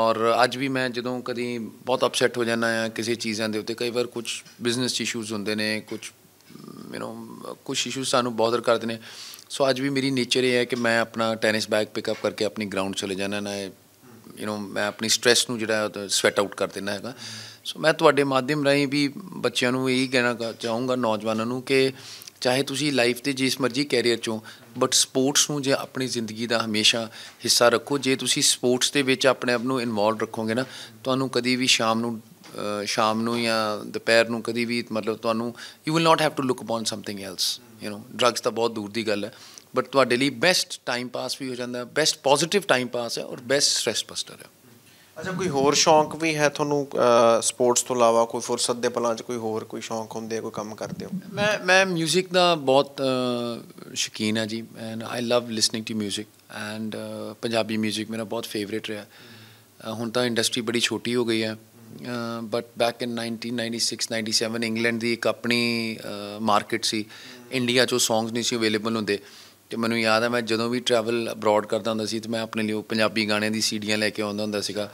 ਔਰ ਅੱਜ ਵੀ ਮੈਂ ਜਦੋਂ ਕਦੀ ਬਹੁਤ ਅਪਸੈਟ ਹੋ ਜਾਂਦਾ ਆ ਕਿਸੇ ਚੀਜ਼ਾਂ ਦੇ ਉੱਤੇ ਕਈ ਵਾਰ ਕੁਝ ਬਿਜ਼ਨਸ ਇਸ਼ੂਜ਼ ਹੁੰਦੇ ਨੇ ਕੁਝ ਯੂ نو ਕੁਝ ਇਸ਼ੂਜ਼ ਸਾਨੂੰ ਬੋਦਰ ਕਰਦੇ ਨੇ ਸੋ ਅੱਜ ਵੀ ਮੇਰੀ ਨੇਚਰ ਇਹ ਹੈ ਕਿ ਮੈਂ ਆਪਣਾ ਟੈਨਿਸ ਬੈਗ ਪਿਕ ਅਪ ਕਰਕੇ ਆਪਣੀ ਗਰਾਊਂਡ ਚਲੇ ਜਾਣਾ ਨਾ ਯੂ نو ਮੈਂ ਆਪਣੀ ਸਟ्रेस ਨੂੰ ਜਿਹੜਾ ਸਵੈਟ ਆਊਟ ਕਰ ਦਿੰਦਾ ਹੈਗਾ ਸੋ ਮੈਂ ਤੁਹਾਡੇ ਮਾਧਿਅਮ ਰਾਹੀਂ ਵੀ ਬੱਚਿਆਂ ਨੂੰ ਇਹੀ ਕਹਿਣਾ ਚਾਹੂੰਗਾ ਨੌਜਵਾਨਾਂ ਨੂੰ ਕਿ ਚਾਹੇ ਤੁਸੀਂ ਲਾਈਫ ਤੇ ਜਿਸ ਮਰਜ਼ੀ ਕੈਰੀਅਰ ਚੋਂ ਬਟ ਸਪੋਰਟਸ ਨੂੰ ਜੇ ਆਪਣੀ ਜ਼ਿੰਦਗੀ ਦਾ ਹਮੇਸ਼ਾ ਹਿੱਸਾ ਰੱਖੋ ਜੇ ਤੁਸੀਂ ਸਪੋਰਟਸ ਦੇ ਵਿੱਚ ਆਪਣੇ ਆਪ ਨੂੰ ਇਨਵੋਲਵ ਰੱਖੋਗੇ ਨਾ ਤੁਹਾਨੂੰ ਕਦੀ ਵੀ ਸ਼ਾਮ ਨੂੰ ਸ਼ਾਮ ਨੂੰ ਜਾਂ ਦੁਪਹਿਰ ਨੂੰ ਕਦੀ ਵੀ ਮਤਲਬ ਤੁਹਾਨੂੰ you will not have to look upon something else you know drugs ਤਾਂ ਬਹੁਤ ਦੂਰ ਦੀ ਗੱਲ ਹੈ ਬਟ ਤੁਹਾਡੇ ਲਈ ਬੈਸਟ ਟਾਈਮ ਪਾਸ ਵੀ ਹੋ ਜਾਂਦਾ ਬੈਸਟ ਪੋਜ਼ਿਟਿਵ ਟਾਈਮ ਪਾਸ ਹੈ ਔਰ ਬੈਸਟ ਸਟ੍ਰੈਸ ਬਸਟਰ ਹੈ ਅੱਛਾ ਕੋਈ ਹੋਰ ਸ਼ੌਂਕ ਵੀ ਹੈ ਤੁਹਾਨੂੰ ਸਪੋਰਟਸ ਤੋਂ ਇਲਾਵਾ ਕੋਈ ਫੁਰਸਤ ਦੇ ਪਲਾਂ 'ਚ ਕੋਈ ਹੋਰ ਕੋਈ ਸ਼ੌਂਕ ਹੁੰਦੇ ਕੋਈ ਕੰਮ ਕਰਦੇ ਹੋ ਮੈਂ ਮੈਂ 뮤직 ਦਾ ਬਹੁਤ ਸ਼ਕੀਨ ਆ ਜੀ and I love listening to 뮤직 and Punjabi 뮤직 ਮੇਰਾ ਬਹੁਤ ਫੇਵਰਿਟ ਰਿਹਾ ਹੁਣ ਤਾਂ ਇੰਡਸਟਰੀ ਬੜੀ ਛੋਟੀ ਹੋ ਗਈ ਹੈ ਬਟ ਬੈਕ ਇਨ 1996 97 ਇੰਗਲੈਂਡ ਦੀ ਇੱਕ ਆਪਣੀ ਮਾਰਕੀਟ ਸੀ ਇੰਡੀਆ ਉਹ ਸੌਂਗਸ ਨਹੀਂ ਸੀ ਅਵੇਲੇਬਲ ਹੁੰਦੇ ਤੇ ਮੈਨੂੰ ਯਾਦ ਹੈ ਮੈਂ ਜਦੋਂ ਵੀ ਟਰੈਵਲ ਅਬਰੋਡ ਕਰਦਾ ਹੁੰਦਾ ਸੀ ਤੇ ਮੈਂ ਆਪਣੇ ਲਈ ਪੰਜਾਬੀ ਗਾਣਿਆਂ ਦੀ ਸੀਡੀਆਂ ਲੈ ਕੇ ਆਉਂਦਾ ਹੁੰਦਾ ਸੀਗਾ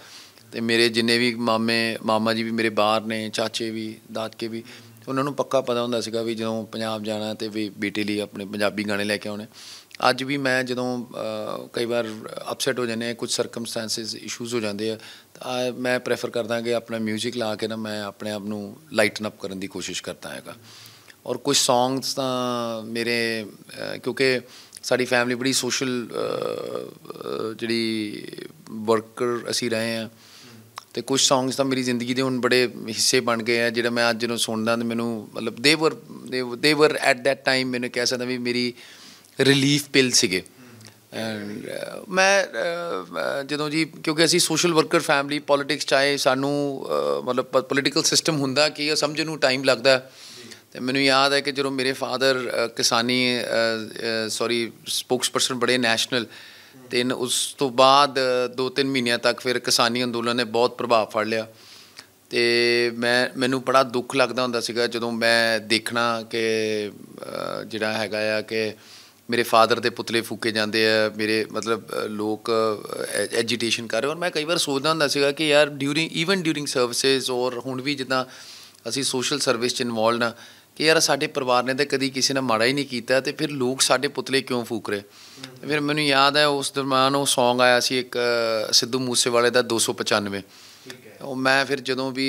ਤੇ ਮੇਰੇ ਜਿੰਨੇ ਵੀ ਮਾਮੇ ਮਾਮਾ ਜੀ ਵੀ ਮੇਰੇ ਬਾਹਰ ਨੇ ਚਾਚੇ ਵੀ ਦਾਦਕੇ ਵੀ ਉਹਨਾਂ ਨੂੰ ਪੱਕਾ ਪਤਾ ਹੁੰਦਾ ਸੀਗਾ ਵੀ ਜਦੋਂ ਪੰਜਾਬ ਜਾਣਾ ਤੇ ਵੀ ਬੇਟੇ ਲਈ ਆਪਣੇ ਪੰਜਾਬੀ ਗਾਣੇ ਲੈ ਕੇ ਆਉਣੇ ਅੱਜ ਵੀ ਮੈਂ ਜਦੋਂ ਕਈ ਵਾਰ ਅਪਸੈਟ ਹੋ ਜਾਂਦੇ ਆ ਕੁਝ ਸਰਕਮਸਟੈਂਸਸ ਇਸ਼ੂਜ਼ ਹੋ ਜਾਂਦੇ ਆ ਤਾਂ ਮੈਂ ਪ੍ਰੇਫਰ ਕਰਦਾ ਕਿ ਆਪਣਾ 뮤직 ਲਾ ਕੇ ਨਾ ਮੈਂ ਆਪਣੇ ਆਪ ਨੂੰ ਲਾਈਟਨ ਅਪ ਕਰਨ ਦੀ ਕੋਸ਼ਿਸ਼ ਕਰਦਾ ਹੈਗਾ ਔਰ ਕੁਝ ਸੌਂਗਸ ਤਾਂ ਮੇਰੇ ਕਿਉਂਕਿ ਸਾਡੀ ਫੈਮਿਲੀ ਬੜੀ ਸੋਸ਼ਲ ਜਿਹੜੀ ਵਰਕਰ ਅਸੀਂ ਰਹੇ ਆ ਤੇ ਕੁਝ ਸੌਂਗਸ ਤਾਂ ਮੇਰੀ ਜ਼ਿੰਦਗੀ ਦੇ ਹੁਣ ਬੜੇ ਹਿੱਸੇ ਬਣ ਗਏ ਆ ਜਿਹੜਾ ਮੈਂ ਅੱਜ ਨੂੰ ਸੁਣਦਾ ਤੇ ਮੈਨੂੰ ਮਤਲਬ ਦੇ ਵਰ ਦੇ ਵਰ ਐਟ ਦੈਟ ਟਾਈਮ ਮੈਨੂੰ ਕਹਿ ਸਕਦਾ ਵੀ ਮੇਰੀ ਰਿਲੀਫ ਪਿਲ ਸੀਗੇ ਮੈਂ ਜਦੋਂ ਜੀ ਕਿਉਂਕਿ ਅਸੀਂ ਸੋਸ਼ਲ ਵਰਕਰ ਫੈਮਿਲੀ ਪੋਲਿਟਿਕਸ ਚਾਹੇ ਸਾਨੂੰ ਮਤਲਬ ਪੋਲਿਟਿਕਲ ਸਿਸਟਮ ਹੁੰਦਾ ਕਿ ਸਮਝਣ ਨੂੰ ਟਾਈਮ ਲੱਗਦਾ ਤੇ ਮੈਨੂੰ ਯਾਦ ਹੈ ਕਿ ਜਦੋਂ ਮੇਰੇ ਫਾਦਰ ਕਿਸਾਨੀ ਸੌਰੀ ਸਪੋਕਸਪਰਸਨ ਬੜੇ ਨੈਸ਼ਨਲ ਤੇ ਉਸ ਤੋਂ ਬਾਅਦ 2-3 ਮਹੀਨਿਆਂ ਤੱਕ ਫਿਰ ਕਿਸਾਨੀ ਅੰਦੋਲਨ ਨੇ ਬਹੁਤ ਪ੍ਰਭਾਵ ਫੜ ਲਿਆ ਤੇ ਮੈਂ ਮੈਨੂੰ ਬੜਾ ਦੁੱਖ ਲੱਗਦਾ ਹੁੰਦਾ ਸੀਗਾ ਜਦੋਂ ਮੈਂ ਦੇਖਣਾ ਕਿ ਜਿਹੜਾ ਹੈਗਾ ਆ ਕਿ ਮੇਰੇ ਫਾਦਰ ਦੇ ਪੁਤਲੇ ਫੂਕੇ ਜਾਂਦੇ ਆ ਮੇਰੇ ਮਤਲਬ ਲੋਕ ਐਜੀਟੇਸ਼ਨ ਕਰ ਰਹੇ ਔਰ ਮੈਂ ਕਈ ਵਾਰ ਸੋਚਦਾ ਹੁੰਦਾ ਸੀਗਾ ਕਿ ਯਾਰ ਡਿਊਰਿੰਗ ਈਵਨ ਡਿਊਰਿੰਗ ਸਰਵਿਸਿਜ਼ ਔਰ ਹੁਣ ਵੀ ਜਿੱਦਾਂ ਅਸੀਂ ਸੋਸ਼ਲ ਸਰਵਿਸ ਚ ਇਨਵੋਲਡ ਆ ਕਿ ਯਾਰ ਸਾਡੇ ਪਰਿਵਾਰ ਨੇ ਤਾਂ ਕਦੀ ਕਿਸੇ ਨਾਲ ਮਾੜਾ ਹੀ ਨਹੀਂ ਕੀਤਾ ਤੇ ਫਿਰ ਲੋਕ ਸਾਡੇ ਪੁਤਲੇ ਕਿਉਂ ਫੂਕ ਰਹੇ ਫਿਰ ਮੈਨੂੰ ਯਾਦ ਹੈ ਉਸ ਦਰਮਿਆਨ ਉਹ Song ਆਇਆ ਸੀ ਇੱਕ ਸਿੱਧੂ ਮੂਸੇਵਾਲੇ ਦਾ 295 ਉਹ ਮੈਂ ਫਿਰ ਜਦੋਂ ਵੀ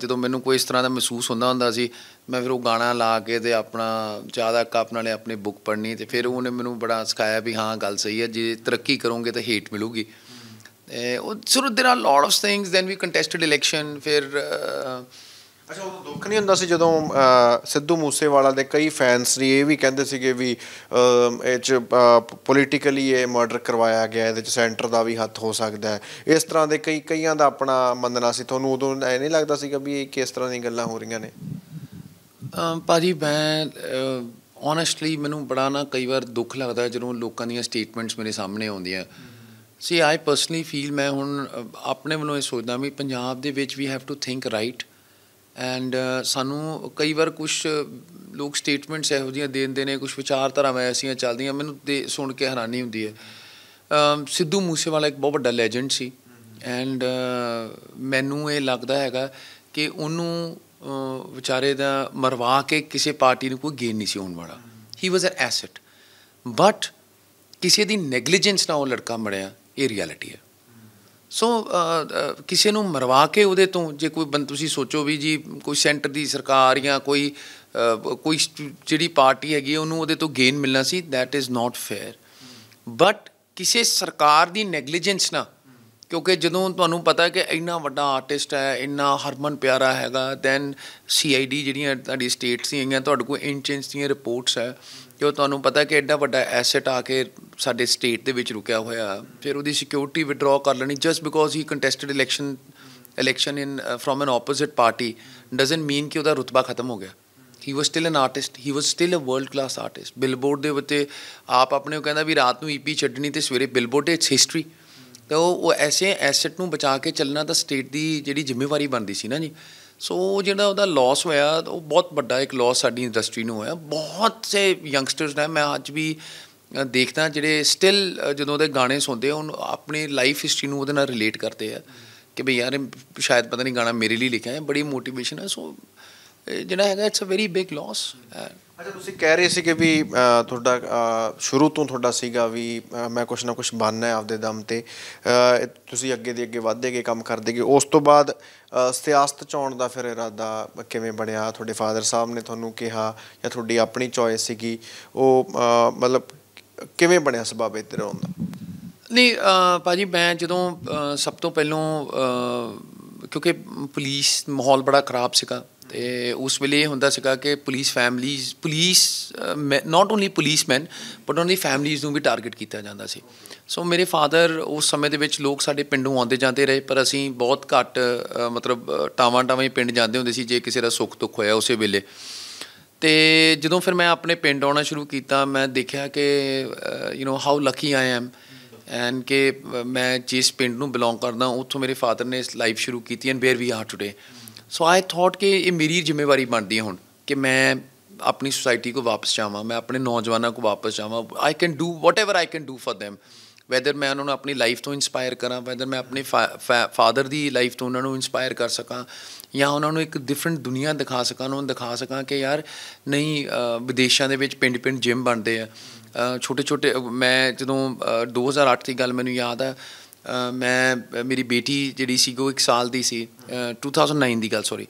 ਜਦੋਂ ਮੈਨੂੰ ਕੋਈ ਇਸ ਤਰ੍ਹਾਂ ਦਾ ਮਹਿਸੂਸ ਹੁੰਦਾ ਹੁੰਦਾ ਸੀ ਮੈਂ ਫਿਰ ਉਹ ਗਾਣਾ ਲਾ ਕੇ ਤੇ ਆਪਣਾ ਜ਼ਿਆਦਾ ਕੱਪ ਨਾਲੇ ਆਪਣੀ ਬੁੱਕ ਪੜ੍ਹਨੀ ਤੇ ਫਿਰ ਉਹਨੇ ਮੈਨੂੰ ਬੜਾ ਸਿਖਾਇਆ ਵੀ ਹਾਂ ਗੱਲ ਸਹੀ ਹੈ ਜੇ ਤਰੱਕੀ ਕਰੋਗੇ ਤਾਂ ਹੇਟ ਮਿਲੂਗੀ ਉਹ ਸ਼ੁਰੂ ਦੇ ਨਾਲ lot of things then we contested election ਫਿਰ ਅੱਛਾ ਉਹ ਦੁੱਖ ਨਹੀਂ ਹੁੰਦਾ ਸੀ ਜਦੋਂ ਸਿੱਧੂ ਮੂਸੇਵਾਲਾ ਦੇ ਕਈ ਫੈਨਸ ਨੇ ਇਹ ਵੀ ਕਹਿੰਦੇ ਸੀਗੇ ਵੀ ਇਹ ਚ ਪੋਲੀਟੀਕਲੀ ਇਹ ਮਰਡਰ ਕਰਵਾਇਆ ਗਿਆ ਇਹਦੇ ਚ ਸੈਂਟਰ ਦਾ ਵੀ ਹੱਥ ਹੋ ਸਕਦਾ ਹੈ ਇਸ ਤਰ੍ਹਾਂ ਦੇ ਕਈ ਕਈਆਂ ਦਾ ਆਪਣਾ ਮੰਨਣਾ ਸੀ ਤੁਹਾਨੂੰ ਉਦੋਂ ਐ ਨਹੀਂ ਲੱਗਦਾ ਸੀਗਾ ਵੀ ਇਹ ਕਿਸ ਤਰ੍ਹਾਂ ਦੀਆਂ ਗੱਲਾਂ ਹੋ ਰਹੀਆਂ ਨੇ ਭਾਜੀ ਮੈਂ ਓਨੈਸਟਲੀ ਮੈਨੂੰ ਬੜਾ ਨਾ ਕਈ ਵਾਰ ਦੁੱਖ ਲੱਗਦਾ ਜਦੋਂ ਲੋਕਾਂ ਦੀਆਂ ਸਟੇਟਮੈਂਟਸ ਮੇਰੇ ਸਾਹਮਣੇ ਆਉਂਦੀਆਂ ਸੀ ਆਈ ਪਰਸਨਲੀ ਫੀਲ ਮੈਂ ਹੁਣ ਆਪਣੇ ਵੱਲੋਂ ਇਹ ਸੋਚਦਾ ਵੀ ਪੰਜਾਬ ਦੇ ਵਿੱਚ we have to think right and uh, ਸਾਨੂੰ ਕਈ ਵਾਰ ਕੁਝ ਲੋਕ ਸਟੇਟਮੈਂਟਸ ਇਹੋ ਜਿਹੀਆਂ ਦੇ ਦਿੰਦੇ ਨੇ ਕੁਝ ਵਿਚਾਰਧਾਰਾਵਾਂ ਵੈਸੀਆਂ ਚੱਲਦੀਆਂ ਮੈਨੂੰ ਤੇ ਸੁਣ ਕੇ ਹੈਰਾਨੀ ਹੁੰਦੀ ਹੈ ਸਿੱਧੂ ਮੂਸੇਵਾਲਾ ਇੱਕ ਬਹੁਤ ਵੱਡਾ ਲੈਜੈਂਡ ਸੀ ਐਂਡ uh, ਮੈਨੂੰ ਇਹ ਲੱਗਦਾ ਹੈਗਾ ਕਿ ਉਹਨੂੰ ਵਿਚਾਰੇ ਦਾ ਮਰਵਾ ਕੇ ਕਿਸੇ ਪਾਰਟੀ ਨੂੰ ਕੋਈ ਗੇਨ ਨਹੀਂ ਸੀ ਹੋਣ ਵਾਲਾ ਹੀ ਵਾਸ ਅ ਐਸੈਟ ਬਟ ਕਿਸੇ ਦੀ ਨੈਗਲੀਜੈਂਸ ਨਾਲ ਉਹ ਲੜਕਾ ਮੜਿਆ ਇਹ ਰਿਐਲਿਟੀ ਹੈ ਸੋ ਕਿਸੇ ਨੂੰ ਮਰਵਾ ਕੇ ਉਹਦੇ ਤੋਂ ਜੇ ਕੋਈ ਬੰਦ ਤੁਸੀਂ ਸੋਚੋ ਵੀ ਜੀ ਕੋਈ ਸੈਂਟਰ ਦੀ ਸਰਕਾਰ ਜਾਂ ਕੋਈ ਕੋਈ ਜਿਹੜੀ ਪਾਰਟੀ ਹੈਗੀ ਉਹਨੂੰ ਉਹਦੇ ਤੋਂ ਗੇਨ ਮਿਲਣਾ ਸੀ that is not fair but ਕਿਸੇ ਸਰਕਾਰ ਦੀ ਨੈਗਲੀਜੈਂਸ ਨਾ ਕਿਉਂਕਿ ਜਦੋਂ ਤੁਹਾਨੂੰ ਪਤਾ ਹੈ ਕਿ ਇੰਨਾ ਵੱਡਾ ਆਰਟਿਸਟ ਹੈ ਇੰਨਾ ਹਰਮਨ ਪਿਆਰਾ ਹੈਗਾ ਦੈਨ ਸੀਆਈਡੀ ਜਿਹੜੀਆਂ ਤੁਹਾਡੀ ਸਟੇਟਸ ਦੀਆਂ ਹੈਗੀਆਂ ਤੁਹਾਡੇ ਕੋਲ ਇੰਚ ਇੰਚ ਦੀਆਂ ਰਿਪੋਰਟਸ ਹੈ ਜੋ ਤੁਹਾਨੂੰ ਪਤਾ ਹੈ ਕਿ ਐਡਾ ਵੱਡਾ ਐਸੈਟ ਆ ਕੇ ਸਾਡੇ ਸਟੇਟ ਦੇ ਵਿੱਚ ਰੁਕਿਆ ਹੋਇਆ ਫਿਰ ਉਹਦੀ ਸਿਕਿਉਰਿਟੀ ਵਿਡਰਾ ਕਰ ਲੈਣੀ just because he contested election election in from an opposite party doesn't mean ਕਿ ਉਹਦਾ ਰੁਤਬਾ ਖਤਮ ਹੋ ਗਿਆ he was still an artist he was still a world class artist billboard ਦੇ ਉੱਤੇ ਆਪ ਆਪਣੇ ਉਹ ਕਹਿੰਦਾ ਵੀ ਰਾਤ ਨੂੰ ਈਪੀ e ਛੱਡਣੀ ਤੇ ਸਵੇਰੇ ਬਿਲਬੋਰਡ ਇਟਸ ਹਿਸਟਰੀ ਤੋ ਉਹ ਐਸੇ ਐਸੈਟ ਨੂੰ ਬਚਾ ਕੇ ਚੱਲਣਾ ਤਾਂ ਸਟੇਟ ਦੀ ਜਿਹੜੀ ਜ਼ਿੰਮੇਵਾਰੀ ਬਣਦੀ ਸੀ ਨਾ ਜੀ ਸੋ ਜਿਹੜਾ ਉਹਦਾ ਲਾਸ ਹੋਇਆ ਉਹ ਬਹੁਤ ਵੱਡਾ ਇੱਕ ਲਾਸ ਸਾਡੀ ਇੰਡਸਟਰੀ ਨੂੰ ਹੋਇਆ ਬਹੁਤ ਸੇ ਯੰਗਸਟਰਸ ਨੇ ਮੈਂ ਅੱਜ ਵੀ ਦੇਖਦਾ ਜਿਹੜੇ ਸਟਿਲ ਜਦੋਂ ਉਹਦੇ ਗਾਣੇ ਸੁਣਦੇ ਉਹਨ ਆਪਣੀ ਲਾਈਫ ਹਿਸਟਰੀ ਨੂੰ ਉਹਦੇ ਨਾਲ ਰਿਲੇਟ ਕਰਦੇ ਆ ਕਿ ਬਈ ਯਾਰ ਸ਼ਾਇਦ ਪਤਾ ਨਹੀਂ ਗਾਣਾ ਮੇਰੇ ਲਈ ਲਿਖਿਆ ਹੈ ਬੜੀ ਮੋਟੀਵੇਸ਼ਨ ਹੈ ਸੋ ਜਿਹੜਾ ਹੈਗਾ it's a very big loss ਅੱਛਾ ਤੁਸੀਂ ਕਹਿ ਰਹੇ ਸੀ ਕਿ ਵੀ ਤੁਹਾਡਾ ਸ਼ੁਰੂ ਤੋਂ ਤੁਹਾਡਾ ਸੀਗਾ ਵੀ ਮੈਂ ਕੁਛ ਨਾ ਕੁਛ ਬਣਨਾ ਹੈ ਆਪਦੇ ਦਮ ਤੇ ਤੁਸੀਂ ਅੱਗੇ ਦੇ ਅੱਗੇ ਵਧਦੇ ਗਏ ਕੰਮ ਕਰਦੇ ਗਏ ਉਸ ਤੋਂ ਬਾਅਦ ਸਿਆਸਤ ਚ ਦਾ ਫਿਰ ਇਰਾਦਾ ਕਿਵੇਂ ਬਣਿਆ ਤੁਹਾਡੇ ਫਾਦਰ ਸਾਹਿਬ ਨੇ ਤੁਹਾਨੂੰ ਕਿਹਾ ਜਾਂ ਤੁਹਾਡੀ ਆਪਣੀ ਚੋਇਸ ਸੀਗੀ ਉਹ ਮਤਲਬ ਕਿਵੇਂ ਬਣਿਆ ਸਬਾਬ ਇੱਧਰ ਆਉਣ ਦਾ ਨਹੀਂ ਭਾਜੀ ਮੈਂ ਜਦੋਂ ਸਭ ਤੋਂ ਪਹਿਲਾਂ ਕਿਉਂਕਿ ਪੁਲਿਸ ਮਾਹੌਲ ਬੜਾ ਖਰਾਬ ਸੀਗਾ ਤੇ ਉਸ ਵੇਲੇ ਹੁੰਦਾ ਸੀਗਾ ਕਿ police families police not only policeman but only families ਨੂੰ ਵੀ ਟਾਰਗੇਟ ਕੀਤਾ ਜਾਂਦਾ ਸੀ ਸੋ ਮੇਰੇ ਫਾਦਰ ਉਸ ਸਮੇਂ ਦੇ ਵਿੱਚ ਲੋਕ ਸਾਡੇ ਪਿੰਡੋਂ ਆਉਂਦੇ ਜਾਂਦੇ ਰਹੇ ਪਰ ਅਸੀਂ ਬਹੁਤ ਘੱਟ ਮਤਲਬ ਟਾਵਾਂ ਟਾਵਾਂ ਹੀ ਪਿੰਡ ਜਾਂਦੇ ਹੁੰਦੇ ਸੀ ਜੇ ਕਿਸੇ ਦਾ ਸੁੱਖ ਦੁੱਖ ਹੋਇਆ ਉਸੇ ਵੇਲੇ ਤੇ ਜਦੋਂ ਫਿਰ ਮੈਂ ਆਪਣੇ ਪਿੰਡ ਆਉਣਾ ਸ਼ੁਰੂ ਕੀਤਾ ਮੈਂ ਦੇਖਿਆ ਕਿ you know how lucky I am and ਕਿ ਮੈਂ ਜਿਸ ਪਿੰਡ ਨੂੰ ਬਿਲੋਂਗ ਕਰਦਾ ਉੱਥੋਂ ਮੇਰੇ ਫਾਦਰ ਨੇ ਇਸ ਲਾਈਫ ਸ਼ੁਰੂ ਕੀਤੀ and where we are today so I thought ਕਿ ਇਹ ਮੇਰੀ ਜ਼ਿੰਮੇਵਾਰੀ ਬਣਦੀ ਹੈ ਹੁਣ ਕਿ ਮੈਂ ਆਪਣੀ ਸੋਸਾਇਟੀ ਕੋ ਵਾਪਸ ਜਾਵਾਂ ਮੈਂ ਆਪਣੇ ਨੌਜਵਾਨਾਂ ਕੋ ਵਾਪਸ ਜਾਵਾਂ I can do whatever I can do for them whether ਮੈਂ ਉਹਨਾਂ ਨੂੰ ਆਪਣੀ ਲਾਈਫ ਤੋਂ ਇਨਸਪਾਇਰ ਕਰਾਂ ਵੈਦਰ ਮੈਂ ਆਪਣੇ ਫਾਦਰ ਦੀ ਲਾਈਫ ਤੋਂ ਉਹਨਾਂ ਨੂੰ ਇਨਸਪਾਇਰ ਕਰ ਸਕਾਂ ਜਾਂ ਉਹਨਾਂ ਨੂੰ ਇੱਕ ਡਿਫਰੈਂਟ ਦੁਨੀਆ ਦਿਖਾ ਸਕਾਂ ਉਹਨਾਂ ਨੂੰ ਦਿਖਾ ਸਕਾਂ ਕਿ ਯਾਰ ਨਹੀਂ ਵਿਦੇਸ਼ਾਂ ਦੇ ਵਿੱਚ ਪਿੰਡ-ਪਿੰਡ ਜਿਮ ਬਣਦੇ ਆ ਛੋਟੇ ਛੋਟੇ ਮੈਂ ਜਦੋਂ 2008 ਦੀ ਗੱਲ ਮੈਨੂੰ ਯਾਦ ਆ ਮੈਂ ਮੇਰੀ ਬੇਟੀ ਜਿਹੜੀ ਸੀ ਉਹ 1 ਸਾਲ ਦੀ ਸੀ 2009 ਦੀ ਗੱਲ ਸੌਰੀ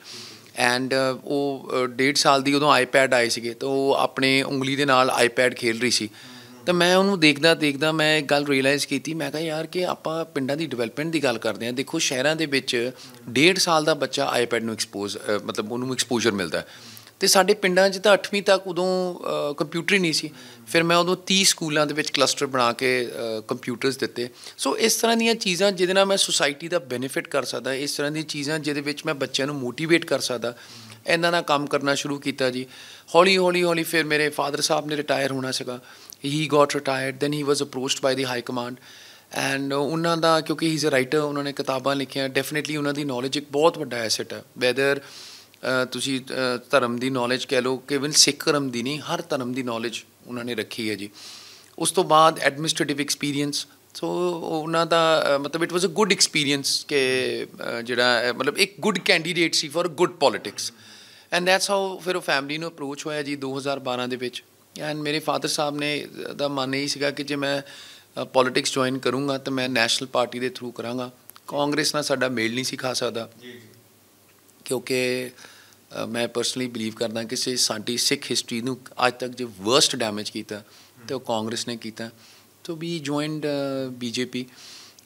ਐਂਡ ਉਹ 1.5 ਸਾਲ ਦੀ ਉਦੋਂ ਆਈਪੈਡ ਆਏ ਸੀਗੇ ਤਾਂ ਉਹ ਆਪਣੇ ਉਂਗਲੀ ਦੇ ਨਾਲ ਆਈਪੈਡ ਖੇਲ ਰਹੀ ਸੀ ਤਾਂ ਮੈਂ ਉਹਨੂੰ ਦੇਖਦਾ ਦੇਖਦਾ ਮੈਂ ਇੱਕ ਗੱਲ ਰਿਅਲਾਈਜ਼ ਕੀਤੀ ਮੈਂ ਕਹਾ ਯਾਰ ਕਿ ਆਪਾਂ ਪਿੰਡਾਂ ਦੀ ਡਿਵੈਲਪਮੈਂਟ ਦੀ ਗੱਲ ਕਰਦੇ ਆਂ ਦੇਖੋ ਸ਼ਹਿਰਾਂ ਦੇ ਵਿੱਚ ਡੇਢ ਸਾਲ ਦਾ ਬੱਚਾ ਆਈਪੈਡ ਨੂੰ ਐਕਸਪੋਜ਼ ਮਤਲਬ ਉਹਨੂੰ ਐਕਸਪੋਜ਼ਰ ਮਿਲਦਾ ਤੇ ਸਾਡੇ ਪਿੰਡਾਂ 'ਚ ਤਾਂ 8ਵੀਂ ਤੱਕ ਉਦੋਂ ਕੰਪਿਊਟਰ ਹੀ ਨਹੀਂ ਸੀ ਫਿਰ ਮੈਂ ਉਦੋਂ 30 ਸਕੂਲਾਂ ਦੇ ਵਿੱਚ ਕਲਸਟਰ ਬਣਾ ਕੇ ਕੰਪਿਊਟਰਸ ਦਿੱਤੇ ਸੋ ਇਸ ਤਰ੍ਹਾਂ ਦੀਆਂ ਚੀਜ਼ਾਂ ਜਿਹਦੇ ਨਾਲ ਮੈਂ ਸੋਸਾਇਟੀ ਦਾ ਬੈਨੀਫਿਟ ਕਰ ਸਕਦਾ ਇਸ ਤਰ੍ਹਾਂ ਦੀਆਂ ਚੀਜ਼ਾਂ ਜਿਹਦੇ ਵਿੱਚ ਮੈਂ ਬੱਚਿਆਂ ਨੂੰ ਮੋਟੀਵੇਟ ਕਰ ਸਕਦਾ ਇਹਨਾਂ ਨਾਲ ਕੰਮ ਕਰਨਾ ਸ਼ੁਰੂ ਕੀਤਾ ਜੀ ਹੌਲੀ ਹੌਲੀ ਹੌਲੀ ਫਿਰ ਮੇਰੇ ਫਾਦਰ ਸਾਹਿਬ ਨੇ ਰਿਟਾਇਰ ਹੋਣਾ ਸੀਗਾ he got retired then he was approached by the high command and ਉਹਨਾਂ ਦਾ ਕਿਉਂਕਿ ਹੀ ਇਜ਼ ਅ ਰਾਈਟਰ ਉਹਨਾਂ ਨੇ ਕਿਤਾਬਾਂ ਲਿਖੀਆਂ ਡੈਫੀਨਿਟਲੀ ਉਹਨਾਂ ਦੀ ਨੌਲੇਜ ਇੱਕ ਬਹੁਤ ਵੱਡਾ ਐਸੈਟ ਹੈ ਵੈਦਰ ਤੁਸੀਂ ਧਰਮ ਦੀ ਨੌਲੇਜ ਕਹਿ ਲਓ ਕੇਵਲ ਸਿੱਖ ਧਰਮ ਦੀ ਨਹੀਂ ਹਰ ਧਰਮ ਦੀ ਨੌਲੇਜ ਉਹਨਾਂ ਨੇ ਰੱਖੀ ਹੈ ਜੀ ਉਸ ਤੋਂ ਬਾਅਦ ਐਡਮਿਨਿਸਟ੍ਰੇਟਿਵ ਐਕਸਪੀਰੀਅੰਸ ਸੋ ਉਹਨਾਂ ਦਾ ਮਤਲਬ it was a good experience ਕਿ ਜਿਹੜਾ ਮਤਲਬ ਇੱਕ ਗੁੱਡ ਕੈਂਡੀਡੇਟ ਸੀ for good politics and that's how ਫਿਰ ਉਹ ਫੈਮਿਲੀ ਨੂੰ ਅਪਰੋਚ ਹੋਇਆ ਜੀ 2012 ਦੇ ਵਿੱਚ ਐਂਡ ਮੇਰੇ ਫਾਦਰ ਸਾਹਿਬ ਨੇ ਦਾ ਮਨ ਇਹ ਸੀਗਾ ਕਿ ਜੇ ਮੈਂ ਪੋਲਿਟਿਕਸ ਜੁਆਇਨ ਕਰੂੰਗਾ ਤਾਂ ਮੈਂ ਨੈਸ਼ਨਲ ਪਾਰਟੀ ਦੇ ਥਰੂ ਕਰਾਂਗਾ ਕਾਂਗਰਸ ਨਾਲ ਸਾਡਾ ਮੇਲ ਨਹੀਂ ਸੀ ਖਾ ਸਕਦਾ ਕਿਉਂਕਿ ਮੈਂ ਪਰਸਨਲੀ ਬਲੀਵ ਕਰਦਾ ਕਿ ਸੇ ਸਾਡੀ ਸਿੱਖ ਹਿਸਟਰੀ ਨੂੰ ਅੱਜ ਤੱਕ ਜੇ ਵਰਸਟ ਡੈਮੇਜ ਕੀਤਾ ਤੇ ਉਹ ਕਾਂਗਰਸ ਨੇ ਕੀਤਾ so we joined BJP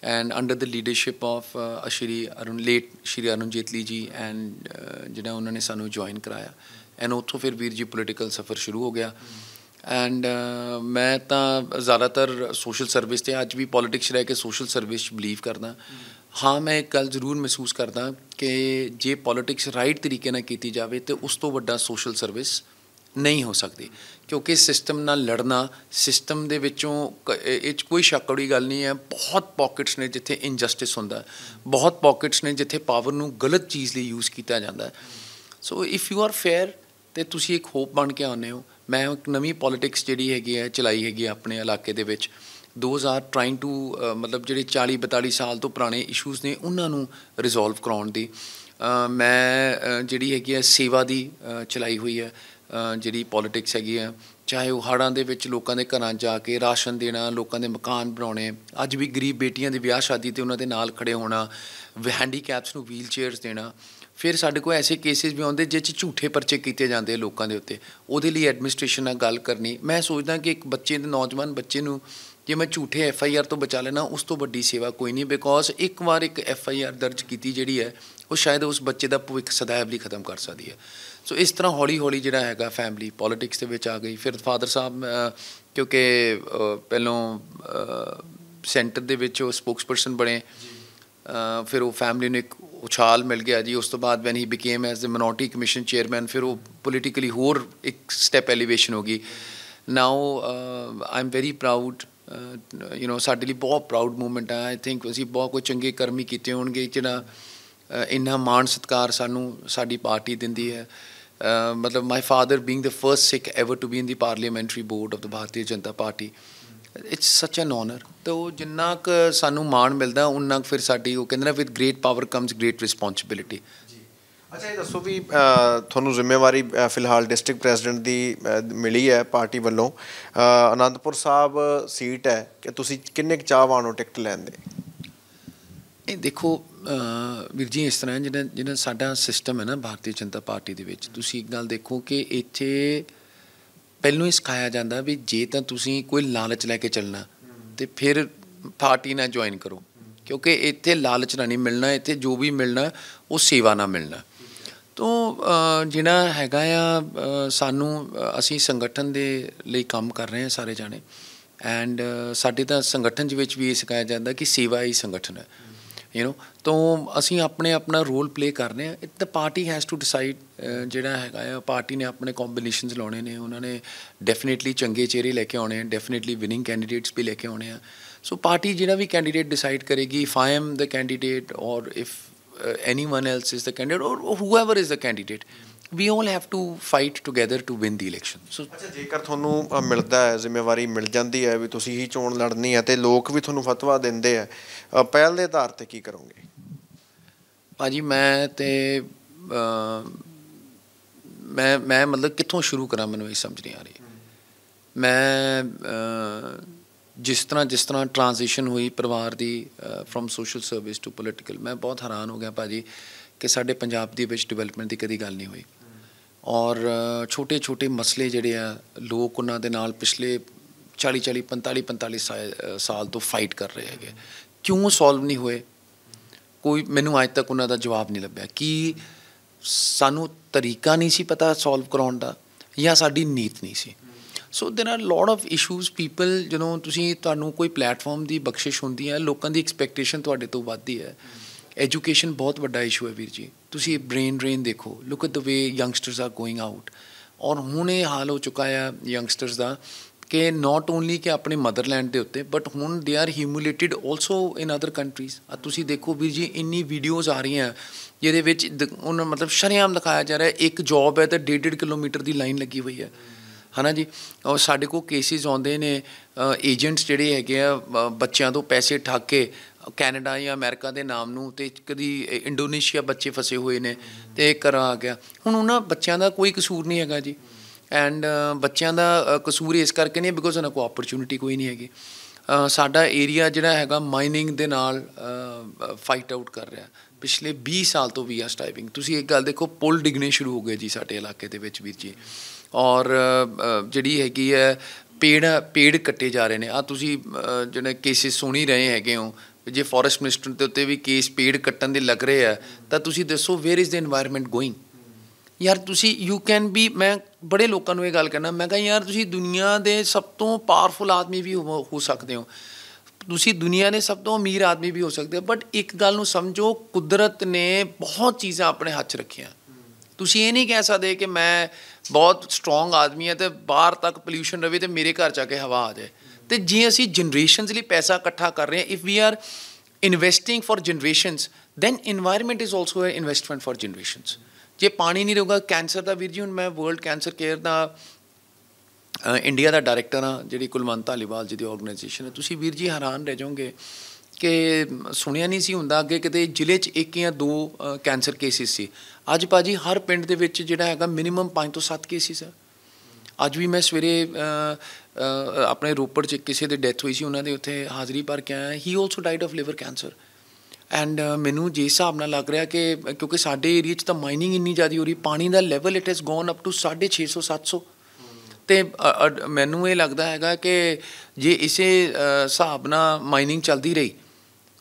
and under the leadership of Shri Arun late Shri Arun Jaitley ji and ਜਿਹੜਾ ਉਹਨਾਂ ਨੇ ਸਾਨੂੰ ਜੁਆਇਨ ਕਰਾਇਆ ਐਂਡ ਉੱਥੋਂ ਫਿਰ ਵੀਰ ਜੀ ਪੋਲਿਟਿਕਲ ਸਫਰ ਸ਼ੁਰੂ ਹੋ ਗਿਆ ਐਂਡ uh, ਮੈਂ ਤਾਂ ਜ਼ਿਆਦਾਤਰ ਸੋਸ਼ਲ ਸਰਵਿਸ ਤੇ ਅੱਜ ਵੀ ਪੋਲਿਟਿਕਸ ਰਹਿ ਕੇ ਸੋਸ਼ਲ ਸਰਵਿਸ ਬਲੀਵ ਕਰਦਾ ਹਾਂ ਮੈਂ ਇੱਕ ਗੱਲ ਜ਼ਰੂਰ ਮਹਿਸੂਸ ਕਰਦਾ ਕਿ ਜੇ ਪੋਲਿਟਿਕਸ ਰਾਈਟ ਤਰੀਕੇ ਨਾਲ ਕੀਤੀ ਜਾਵੇ ਤੇ ਉਸ ਤੋਂ ਵੱਡਾ ਸੋਸ਼ਲ ਸਰਵਿਸ ਨਹੀਂ ਹੋ ਸਕਦੀ ਕਿਉਂਕਿ ਸਿਸਟਮ ਨਾਲ ਲੜਨਾ ਸਿਸਟਮ ਦੇ ਵਿੱਚੋਂ ਇਹ ਕੋਈ ਸ਼ੱਕ ਵਾਲੀ ਗੱਲ ਨਹੀਂ ਹੈ ਬਹੁਤ ਪਾਕਟਸ ਨੇ ਜਿੱਥੇ ਇਨਜਸਟਿਸ ਹੁੰਦਾ ਬਹੁਤ ਪਾਕਟਸ ਨੇ ਜਿੱਥੇ ਪਾਵਰ ਨੂੰ ਗਲਤ ਚੀਜ਼ ਲਈ ਯੂਜ਼ ਕੀਤਾ ਜਾਂਦਾ so if you are fair ਤੇ ਤੁਸੀਂ ਇੱਕ ਹੋਪ ਬਣ ਕੇ ਆਉਨੇ ਹੋ ਮੈਂ ਇੱਕ ਨਵੀਂ ਪੋਲਿਟਿਕਸ ਜਿਹੜੀ ਹੈਗੀ ਹੈ ਚਲਾਈ ਹੈਗੀ ਆਪਣੇ ਇਲਾਕੇ ਦੇ ਵਿੱਚ ਆਰ ਟ੍ਰਾਈਂਗ ਟੂ ਮਤਲਬ ਜਿਹੜੇ 40 42 ਸਾਲ ਤੋਂ ਪੁਰਾਣੇ ਇਸ਼ੂਜ਼ ਨੇ ਉਹਨਾਂ ਨੂੰ ਰਿਜ਼ੋਲਵ ਕਰਾਉਣ ਦੀ ਮੈਂ ਜਿਹੜੀ ਹੈਗੀ ਹੈ ਸੇਵਾ ਦੀ ਚਲਾਈ ਹੋਈ ਹੈ ਜਿਹੜੀ ਪੋਲਿਟਿਕਸ ਹੈਗੀ ਹੈ ਚਾਹੇ ਉਹ ਹੜਾਂ ਦੇ ਵਿੱਚ ਲੋਕਾਂ ਦੇ ਘਰਾਂ ਜਾ ਕੇ ਰਾਸ਼ਨ ਦੇਣਾ ਲੋਕਾਂ ਦੇ ਮਕਾਨ ਬਣਾਉਣੇ ਅੱਜ ਵੀ ਗਰੀਬ ਬੇਟੀਆਂ ਦੀ ਵਿਆਹ ਸ਼ਾਦੀ ਤੇ ਉਹਨਾਂ ਦੇ ਨਾਲ ਖੜੇ ਹੋਣਾ ਹੈਂਡੀਕੈਪਸ ਨੂੰ ਵੀਲ ਚੇਅਰਸ ਦੇਣਾ ਫਿਰ ਸਾਡੇ ਕੋਲ ਐਸੇ ਕੇਸਿਸ ਵੀ ਆਉਂਦੇ ਜਿੱਚ ਝੂਠੇ ਪਰਚੇ ਕੀਤੇ ਜਾਂਦੇ ਲੋਕਾਂ ਦੇ ਉੱਤੇ ਉਹਦੇ ਲਈ ਐਡਮਿਨਿਸਟ੍ਰੇਸ਼ਨ ਨਾਲ ਗੱਲ ਕਰਨੀ ਮੈਂ ਸੋਚਦਾ ਕਿ ਇੱਕ ਬੱਚੇ ਦੇ ਨੌਜਵਾਨ ਬੱਚੇ ਨੂੰ ਜੇ ਮੈਂ ਝੂਠੇ ਐਫ ਆਈ ਆਰ ਤੋਂ ਬਚਾ ਲੈਣਾ ਉਸ ਤੋਂ ਵੱਡੀ ਸੇਵਾ ਕੋਈ ਨਹੀਂ ਬਿਕੋਜ਼ ਇੱਕ ਵਾਰ ਇੱਕ ਐਫ ਆਈ ਆਰ ਦਰਜ ਕੀਤੀ ਜਿਹੜੀ ਹੈ ਉਹ ਸ਼ਾਇਦ ਉਸ ਬੱਚੇ ਦਾ ਭਵਿੱਖ ਸਦਾਇਬ ਲਈ ਖਤਮ ਕਰ ਸਕਦੀ ਹੈ ਸੋ ਇਸ ਤਰ੍ਹਾਂ ਹੌਲੀ ਹੌਲੀ ਜਿਹੜਾ ਹੈਗਾ ਫੈਮਿਲੀ ਪੋਲਿਟਿਕਸ ਦੇ ਵਿੱਚ ਆ ਗਈ ਫਿਰ ਫਾਦਰ ਸਾਹਿਬ ਕਿਉਂਕਿ ਪਹਿਲੋਂ ਸੈਂਟਰ ਦੇ ਵਿੱਚ ਉਹ ਸਪੋਕਸਪਰਸਨ ਬਣੇ ਫਿਰ ਉਹ ਫੈਮਿਲੀ ਨੂੰ ਇੱਕ ਉਛਾਲ ਮਿਲ ਗਿਆ ਜੀ ਉਸ ਤੋਂ ਬਾਅਦ when he became as a minority commission chairman ਫਿਰ ਉਹ ਪੋਲੀਟੀਕਲੀ ਹੋਰ ਇੱਕ ਸਟੈਪ ਐਲੀਵੇਸ਼ਨ ਹੋ ਗਈ now I am very proud you know ਸਾਡੇ ਲਈ ਬਹੁਤ ਪ੍ਰਾਊਡ ਮੂਮੈਂਟ ਆ ਆਈ ਥਿੰਕ ਅਸੀਂ ਬਹੁਤ ਕੋਈ ਚੰਗੇ ਕਰਮੀ ਕੀਤੇ ਹੋਣਗੇ ਜਿਹੜਾ ਇੰਨਾ ਮਾਣ ਸਤਕਾਰ ਸਾਨੂੰ ਸਾਡੀ ਪਾਰਟੀ ਦਿੰਦੀ ਹੈ ਮਤਲਬ my father being the first Sikh ever to be in the parliamentary board of the Bharatiya Janata Party it's such an owner ਤੋ ਜਿੰਨਾ ਕ ਸਾਨੂੰ ਮਾਣ ਮਿਲਦਾ ਉਹਨਾਂ ਫਿਰ ਸਾਡੀ ਉਹ ਕਹਿੰਦੇ ਨੇ with great power comes great responsibility ਅੱਛਾ ਇਹ ਦੱਸੋ ਵੀ ਤੁਹਾਨੂੰ ਜ਼ਿੰਮੇਵਾਰੀ ਫਿਲਹਾਲ ਡਿਸਟ੍ਰਿਕਟ ਪ੍ਰੈਜ਼ੀਡੈਂਟ ਦੀ ਮਿਲੀ ਹੈ ਪਾਰਟੀ ਵੱਲੋਂ ਆਨੰਦਪੁਰ ਸਾਹਿਬ ਸੀਟ ਹੈ ਕਿ ਤੁਸੀਂ ਕਿੰਨੇ ਚਾਹਵਾਨ ਹੋ ਟਿਕਟ ਲੈਣ ਦੇ ਇਹ ਦੇਖੋ ਵੀਰ ਜੀ ਇਸ ਤਰ੍ਹਾਂ ਜਿਹੜਾ ਜਿਹੜਾ ਸਾਡਾ ਸਿਸਟਮ ਹੈ ਨਾ ਭਾਰਤੀ ਜਨਤਾ ਪਾਰਟੀ ਦੇ ਵਿੱਚ ਤੁਸੀਂ ਇੱਕ ਗੱਲ ਦੇਖੋ ਕਿ ਇੱਥੇ ਪਹਿਲੂ ਹੀ ਸਿਖਾਇਆ ਜਾਂਦਾ ਵੀ ਜੇ ਤਾਂ ਤੁਸੀਂ ਕੋਈ ਲਾਲਚ ਲੈ ਕੇ ਚੱਲਣਾ ਤੇ ਫਿਰ ਪਾਰਟੀ ਨਾਲ ਜੁਆਇਨ ਕਰੋ ਕਿਉਂਕਿ ਇੱਥੇ ਲਾਲਚ ਨਾਲ ਨਹੀਂ ਮਿਲਣਾ ਇੱਥੇ ਜੋ ਵੀ ਮਿਲਣਾ ਉਹ ਸੇਵਾ ਨਾਲ ਮਿਲਣਾ ਤੋਂ ਜਿਹੜਾ ਹੈਗਾ ਆ ਸਾਨੂੰ ਅਸੀਂ ਸੰਗਠਨ ਦੇ ਲਈ ਕੰਮ ਕਰ ਰਹੇ ਹਾਂ ਸਾਰੇ ਜਾਣੇ ਐਂਡ ਸਾਡੇ ਤਾਂ ਸੰਗਠਨ ਦੇ ਵਿੱਚ ਵੀ ਇਹ ਸਿਖਾਇਆ ਜਾਂਦਾ ਕਿ ਸੇਵਾ ਹੀ ਸੰਗਠਨ ਹੈ یو نو تو اِسی اپنے اپنا رول پلے کرنے the party has to decide جہاں ہے پارٹی نے اپنے کومبینیشنز لاؤن نے ڈیفینیٹلی چنگے چہرے لے کے آنے ہیں ڈیفینیٹلی وننگ کینڈیڈیٹس بھی لے کے آنے آ سو پارٹی جنہیں بھی کینڈیڈیٹ ڈسائڈ کرے گی if I am the candidate اور اف این ایلس از داڈیڈیٹ اور whoever is the candidate we all have to fight together to win the election so ਅੱਛਾ ਜੇਕਰ ਤੁਹਾਨੂੰ ਮਿਲਦਾ ਹੈ ਜ਼ਿੰਮੇਵਾਰੀ ਮਿਲ ਜਾਂਦੀ ਹੈ ਵੀ ਤੁਸੀਂ ਹੀ ਚੋਣ ਲੜਨੀ ਹੈ ਤੇ ਲੋਕ ਵੀ ਤੁਹਾਨੂੰ ਫਤਵਾ ਦਿੰਦੇ ਆ ਪਹਿਲ ਦੇ ਆਧਾਰ ਤੇ ਕੀ ਕਰੋਗੇ ਭਾਜੀ ਮੈਂ ਤੇ ਮੈਂ ਮੈਂ ਮਤਲਬ ਕਿੱਥੋਂ ਸ਼ੁਰੂ ਕਰਾਂ ਮੈਨੂੰ ਇਹ ਸਮਝ ਨਹੀਂ ਆ ਰਹੀ ਮੈਂ ਜਿਸ ਤਰ੍ਹਾਂ ਜਿਸ ਤਰ੍ਹਾਂ ਟ੍ਰਾਂਜੀਸ਼ਨ ਹੋਈ ਪਰਿਵਾਰ ਦੀ from social service to political ਮੈਂ ਬਹੁਤ ਹੈਰਾਨ ਹੋ ਗਿਆ ਭਾਜੀ ਕਿ ਸਾਡੇ ਪੰਜਾਬ ਦੇ ਵਿੱਚ ਡਿਵੈਲਪਮੈਂਟ ਦੀ ਕਦੀ ਗੱਲ ਨਹੀਂ ਹੋਈ ਔਰ ਛੋਟੇ ਛੋਟੇ ਮਸਲੇ ਜਿਹੜੇ ਆ ਲੋਕ ਉਹਨਾਂ ਦੇ ਨਾਲ ਪਿਛਲੇ 40 40 45 45 ਸਾਲ ਤੋਂ ਫਾਈਟ ਕਰ ਰਹੇ ਹੈਗੇ ਕਿਉਂ ਸੋਲਵ ਨਹੀਂ ਹੋਏ ਕੋਈ ਮੈਨੂੰ ਅਜੇ ਤੱਕ ਉਹਨਾਂ ਦਾ ਜਵਾਬ ਨਹੀਂ ਲੱਭਿਆ ਕਿ ਸਾਨੂੰ ਤਰੀਕਾ ਨਹੀਂ ਸੀ ਪਤਾ ਸੋਲਵ ਕਰਾਉਣ ਦਾ ਜਾਂ ਸਾਡੀ ਨੀਤ ਨਹੀਂ ਸੀ so there are lot of issues people ਜਦੋਂ ਤੁਸੀਂ ਤੁਹਾਨੂੰ ਕੋਈ ਪਲੇਟਫਾਰਮ ਦੀ ਬਖਸ਼ਿਸ਼ ਹੁੰਦੀ ਹੈ ਲੋਕਾਂ ਦੀ ਐਕਸਪੈਕਟੇਸ਼ਨ ਤੁਹਾਡੇ ਤੋਂ ਵੱਧਦੀ ਹੈ ਐਜੂਕੇਸ਼ਨ ਬਹੁਤ ਵੱਡਾ ਇਸ਼ੂ ਹੈ ਵੀਰ ਜੀ ਤੁਸੀਂ ਬ੍ਰੇਨ ਡਰੇਨ ਦੇਖੋ look at the way youngsters are going out ਔਰ ਹੁਣ ਇਹ ਹਾਲ ਹੋ ਚੁੱਕਾ ਹੈ ਯੰਗਸਟਰਸ ਦਾ ਕਿ ਨਾਟ ਓਨਲੀ ਕਿ ਆਪਣੇ ਮਦਰਲੈਂਡ ਦੇ ਉੱਤੇ ਬਟ ਹੁਣ they are humiliated also in other countries ਆ ਤੁਸੀਂ ਦੇਖੋ ਵੀਰ ਜੀ ਇੰਨੀ ਵੀਡੀਓਜ਼ ਆ ਰਹੀਆਂ ਜਿਹਦੇ ਵਿੱਚ ਉਹਨਾਂ ਮਤਲਬ ਸ਼ਰਿਆਮ ਦਿਖਾਇਆ ਜਾ ਰਿਹਾ ਇੱਕ ਜੌਬ ਹੈ ਤੇ 1.5 ਕਿਲੋਮੀਟਰ ਦੀ ਲਾਈਨ ਲੱਗੀ ਹੋਈ ਹੈ ਹਨਾ ਜੀ ਔਰ ਸਾਡੇ ਕੋਲ ਕੇਸਿਸ ਆਉਂਦੇ ਨੇ ਏਜੰਟਸ ਜਿਹੜੇ ਹੈਗੇ ਆ ਬੱਚਿਆਂ ਤੋਂ ਪੈਸੇ ਠੱਗ ਕੇ ਕੈਨੇਡਾ ਜਾਂ ਅਮਰੀਕਾ ਦੇ ਨਾਮ ਨੂੰ ਤੇ ਕਦੀ ਇੰਡੋਨੇਸ਼ੀਆ ਬੱਚੇ ਫਸੇ ਹੋਏ ਨੇ ਤੇ ਘਰਾਂ ਆ ਗਿਆ ਹੁਣ ਉਹਨਾਂ ਬੱਚਿਆਂ ਦਾ ਕੋਈ ਕਸੂਰ ਨਹੀਂ ਹੈਗਾ ਜੀ ਐਂਡ ਬੱਚਿਆਂ ਦਾ ਕਸੂਰ ਇਸ ਕਰਕੇ ਨਹੀਂ ਬਿਕੋਜ਼ ਉਹਨਾਂ ਕੋ ਆਪਰਚੂਨਿਟੀ ਕੋਈ ਨਹੀਂ ਹੈਗੀ ਸਾਡਾ ਏਰੀਆ ਜਿਹੜਾ ਹੈਗਾ ਮਾਈਨਿੰਗ ਦੇ ਨਾਲ ਫਾਈਟ ਆਊਟ ਕਰ ਰਿਹਾ ਪਿਛਲੇ 20 ਸਾਲ ਤੋਂ ਵੀ ਆ ਸਟਾਈਵਿੰਗ ਤੁਸੀਂ ਇੱਕ ਗੱਲ ਦੇਖੋ ਪੁਲ ਡਿਗਨੇ ਸ਼ੁਰੂ ਹੋ ਗਏ ਜੀ ਸਾਡੇ ਇਲਾਕੇ ਦੇ ਵਿੱਚ ਵੀਰ ਜੀ ਔਰ ਜਿਹੜੀ ਹੈਗੀ ਹੈ ਪੇੜ ਪੇੜ ਕੱਟੇ ਜਾ ਰਹੇ ਨੇ ਆ ਤੁਸੀਂ ਜਿਹੜੇ ਕੇਸਿਸ ਸੁਣੀ ਰਹੇ ਹੈਗੇ ਹੋ ਜੇ ਫੋਰੈਸਟ ਮਿਨਿਸਟਰ ਦੇ ਉੱਤੇ ਵੀ ਕੇਸ ਪੀੜ ਕੱਟਣ ਦੇ ਲੱਗ ਰਹੇ ਆ ਤਾਂ ਤੁਸੀਂ ਦੱਸੋ where is the environment going ਯਾਰ ਤੁਸੀਂ ਯੂ ਕੈਨ ਬੀ ਮੈਂ ਬੜੇ ਲੋਕਾਂ ਨੂੰ ਇਹ ਗੱਲ ਕਹਿਣਾ ਮੈਂ ਕਹਾਂ ਯਾਰ ਤੁਸੀਂ ਦੁਨੀਆ ਦੇ ਸਭ ਤੋਂ ਪਾਵਰਫੁਲ ਆਦਮੀ ਵੀ ਹੋ ਸਕਦੇ ਹੋ ਤੁਸੀਂ ਦੁਨੀਆ ਦੇ ਸਭ ਤੋਂ ਅਮੀਰ ਆਦਮੀ ਵੀ ਹੋ ਸਕਦੇ ਹੋ ਬਟ ਇੱਕ ਗੱਲ ਨੂੰ ਸਮਝੋ ਕੁਦਰਤ ਨੇ ਬਹੁਤ ਚੀਜ਼ਾਂ ਆਪਣੇ ਹੱਥ ਰੱਖੀਆਂ ਤੁਸੀਂ ਇਹ ਨਹੀਂ ਕਹਿ ਸਕਦੇ ਕਿ ਮੈਂ ਬਹੁਤ ਸਟਰੋਂਗ ਆਦਮੀ ਹਾਂ ਤੇ ਬਾਹਰ ਤੱਕ ਪੋਲੂਸ਼ਨ ਰਵੇ ਤੇ ਮੇਰੇ ਘਰ ਆ ਕੇ ਹਵਾ ਆ ਜਾਏ ਤੇ ਜੇ ਅਸੀਂ ਜਨਰੇਸ਼ਨਸ ਲਈ ਪੈਸਾ ਇਕੱਠਾ ਕਰ ਰਹੇ ਹਾਂ if we are investing for generations then environment is also a investment for generations ਜੇ ਪਾਣੀ ਨਹੀਂ ਰਹੂਗਾ ਕੈਂਸਰ ਦਾ ਵੀਰ ਜੀ ਹੁਣ ਮੈਂ ਵਰਲਡ ਕੈਂਸਰ ਕੇਅਰ ਦਾ ਇੰਡੀਆ ਦਾ ਡਾਇਰੈਕਟਰ ਆ ਜਿਹੜੀ ਕੁਲਮੰਤਾ ਧਾਲੀਵਾਲ ਜੀ ਦੀ ਆਰਗੇਨਾਈਜੇਸ਼ਨ ਹੈ ਤੁਸੀਂ ਵੀਰ ਜੀ ਹੈਰਾਨ ਰਹਿ ਜਾਓਗੇ ਕਿ ਸੁਣਿਆ ਨਹੀਂ ਸੀ ਹੁੰਦਾ ਅੱਗੇ ਕਿਤੇ ਜ਼ਿਲ੍ਹੇ 'ਚ ਇੱਕ ਜਾਂ ਦੋ ਕੈਂਸਰ ਕੇਸਿਸ ਸੀ ਅੱਜ ਭਾਜੀ ਹਰ ਪਿੰਡ ਦੇ ਵਿੱਚ ਜਿਹੜਾ ਹੈਗਾ ਮਿਨੀਮਮ 5 ਤੋਂ 7 ਕੇਸਿਸ ਹੈ ਅੱਜ ਵੀ ਮੈਂ ਸਵੇਰੇ ਆਪਣੇ ਰੋਪੜ 'ਚ ਕਿਸੇ ਦੇ ਡੈਥ ਹੋਈ ਸੀ ਉਹਨਾਂ ਦੇ ਉੱਥੇ ਹਾਜ਼ਰੀ ਭਰ ਕੇ ਆਇਆ he also died of liver cancer and ਮੈਨੂੰ ਜੇ ਹਿਸਾਬ ਨਾਲ ਲੱਗ ਰਿਹਾ ਕਿ ਕਿਉਂਕਿ ਸਾਡੇ ਏਰੀਆ 'ਚ ਤਾਂ ਮਾਈਨਿੰਗ ਇੰਨੀ ਜ਼ਿਆਦੀ ਹੋ ਰਹੀ ਪਾਣੀ ਦਾ level it has gone up to 650 700 ਤੇ ਮੈਨੂੰ ਇਹ ਲੱਗਦਾ ਹੈਗਾ ਕਿ ਜੇ ਇਸੇ ਹਿਸਾਬ ਨਾਲ ਮਾਈਨਿੰਗ ਚੱਲਦੀ ਰਹੀ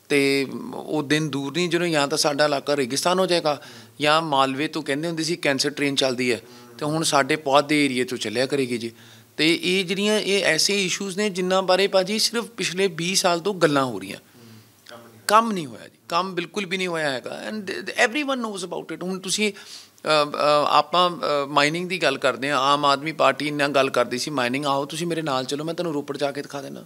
ਤੇ ਉਹ ਦਿਨ ਦੂਰ ਨਹੀਂ ਜਦੋਂ ਜਾਂ ਤਾਂ ਸਾਡਾ ਇਲਾਕਾ ਰੇਗਿਸਤਾਨ ਹੋ ਜਾਏਗਾ ਜਾਂ ਮਾਲਵੇ ਤੋਂ ਕਹਿੰਦੇ ਹੁੰਦੇ ਸੀ ਕੈਂਸਰ ਟ੍ਰੇਨ ਚੱਲਦੀ ਹੈ ਤੇ ਹੁਣ ਸਾਡੇ ਪੌਦ ਦੇ ਏਰੀਏ ਤੋਂ ਚੱਲਿਆ ਕਰੇਗੀ ਜੀ ਤੇ ਇਹ ਜਿਹੜੀਆਂ ਇਹ ਐਸੇ ਇਸ਼ੂਜ਼ ਨੇ ਜਿੰਨਾ ਬਾਰੇ ਭਾਜੀ ਸਿਰਫ ਪਿਛਲੇ 20 ਸਾਲ ਤੋਂ ਗੱਲਾਂ ਹੋ ਰਹੀਆਂ ਕੰਮ ਨਹੀਂ ਹੋਇਆ ਜੀ ਕੰਮ ਬਿਲਕੁਲ ਵੀ ਨਹੀਂ ਹੋਇਆ ਹੈਗਾ and everyone knows about it ਹੁਣ ਤੁਸੀਂ ਆਪਾਂ ਮਾਈਨਿੰਗ ਦੀ ਗੱਲ ਕਰਦੇ ਆ ਆਮ ਆਦਮੀ ਪਾਰਟੀ ਇੰਨਾ ਗੱਲ ਕਰਦੀ ਸੀ ਮਾਈਨਿੰਗ ਆਓ ਤੁਸੀਂ ਮੇਰੇ ਨਾਲ ਚਲੋ ਮੈਂ ਤੁਹਾਨੂੰ ਰੋਪੜ ਜਾ ਕੇ ਦਿਖਾ ਦੇਣਾ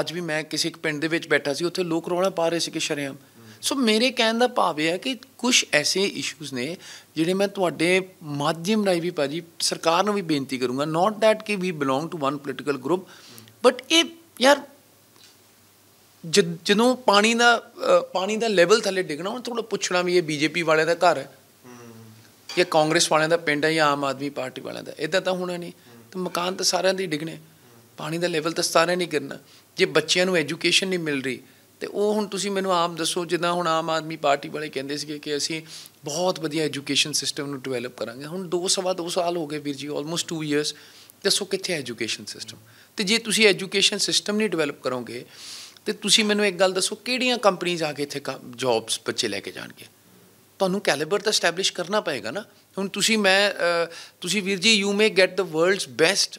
ਅੱਜ ਵੀ ਮੈਂ ਕਿਸੇ ਇੱਕ ਪਿੰਡ ਦੇ ਵਿੱਚ ਬੈਠਾ ਸੀ ਉੱਥੇ ਲੋਕ ਰੋਣਾ ਪਾ ਰਹੇ ਸੀ ਕਿ ਸ਼ਰਿਆਮ ਸੋ ਮੇਰੇ ਕਹਿਣ ਦਾ ਭਾਵ ਇਹ ਹੈ ਕਿ ਕੁਝ ਐਸੇ ਇਸ਼ੂਜ਼ ਨੇ ਜਿਹੜੇ ਮੈਂ ਤੁਹਾਡੇ ਮਾਧਿਅਮ ਰਾਹੀਂ ਵੀ ਭਾਜੀ ਸਰਕਾਰ ਨੂੰ ਵੀ ਬੇਨਤੀ ਕਰੂੰਗਾ ਨਾਟ ਥੈਟ ਕਿ we belong to one political group but ਇਹ ਯਾਰ ਜਦੋਂ ਪਾਣੀ ਦਾ ਪਾਣੀ ਦਾ ਲੈਵਲ ਥੱਲੇ ਡਿੱਗਣਾ ਉਹ ਥੋੜਾ ਪੁੱਛਣਾ ਵੀ ਇਹ ਬੀਜੇਪੀ ਵਾਲਿਆਂ ਦਾ ਘਰ ਹੈ ਕਿ ਕਾਂਗਰਸ ਵਾਲਿਆਂ ਦਾ ਪਿੰਡ ਹੈ ਜਾਂ ਆਮ ਆਦਮੀ ਪਾਰਟੀ ਵਾਲਿਆਂ ਦਾ ਇਦਾਂ ਤਾਂ ਹੋਣਾ ਨਹੀਂ ਤੇ ਮਕਾਨ ਤਾਂ ਸਾਰਿਆਂ ਦੇ ਡਿੱਗਣੇ ਪਾਣੀ ਦਾ ਲੈਵਲ ਤਾਂ ਸਾਰਿਆਂ ਨਹੀਂ ਗਿਰਨਾ ਜੇ ਬੱਚਿਆਂ ਨੂੰ ਐਜੂਕੇਸ਼ਨ ਨਹੀਂ ਮਿਲ ਰਹੀ ਤੇ ਉਹ ਹੁਣ ਤੁਸੀਂ ਮੈਨੂੰ ਆਪ ਦੱਸੋ ਜਿੱਦਾਂ ਹੁਣ ਆਮ ਆਦਮੀ ਪਾਰਟੀ ਵਾਲੇ ਕਹਿੰਦੇ ਸੀਗੇ ਕਿ ਅਸੀਂ ਬਹੁਤ ਵਧੀਆ ਐਜੂਕੇਸ਼ਨ ਸਿਸਟਮ ਨੂੰ ਡਿਵੈਲਪ ਕਰਾਂਗੇ ਹੁਣ 2 ਸਵਾ 2 ਸਾਲ ਹੋ ਗਏ ਵੀਰ ਜੀ ਆਲਮੋਸਟ 2 ਇਅਰਸ ਦੱਸੋ ਕਿੱਥੇ ਐਜੂਕੇਸ਼ਨ ਸਿਸਟਮ ਤੇ ਜੇ ਤੁਸੀਂ ਐਜੂਕੇਸ਼ਨ ਸਿਸਟਮ ਨਹੀਂ ਡਿਵੈਲਪ ਕਰੋਗੇ ਤੇ ਤੁਸੀਂ ਮੈਨੂੰ ਇੱਕ ਗੱਲ ਦੱਸੋ ਕਿਹੜੀਆਂ ਕੰਪਨੀਆਂ ਆ ਕੇ ਇੱਥੇ ਜੌਬਸ ਬੱਚੇ ਲੈ ਕੇ ਜਾਣਗੇ ਤੁਹਾਨੂੰ ਕੈਲੀਬਰ ਤਾਂ ਸਟੈਬਲਿਸ਼ ਕਰਨਾ ਪਏਗਾ ਨਾ ਹੁਣ ਤੁਸੀਂ ਮੈਂ ਤੁਸੀਂ ਵੀਰ ਜੀ you may get the world's best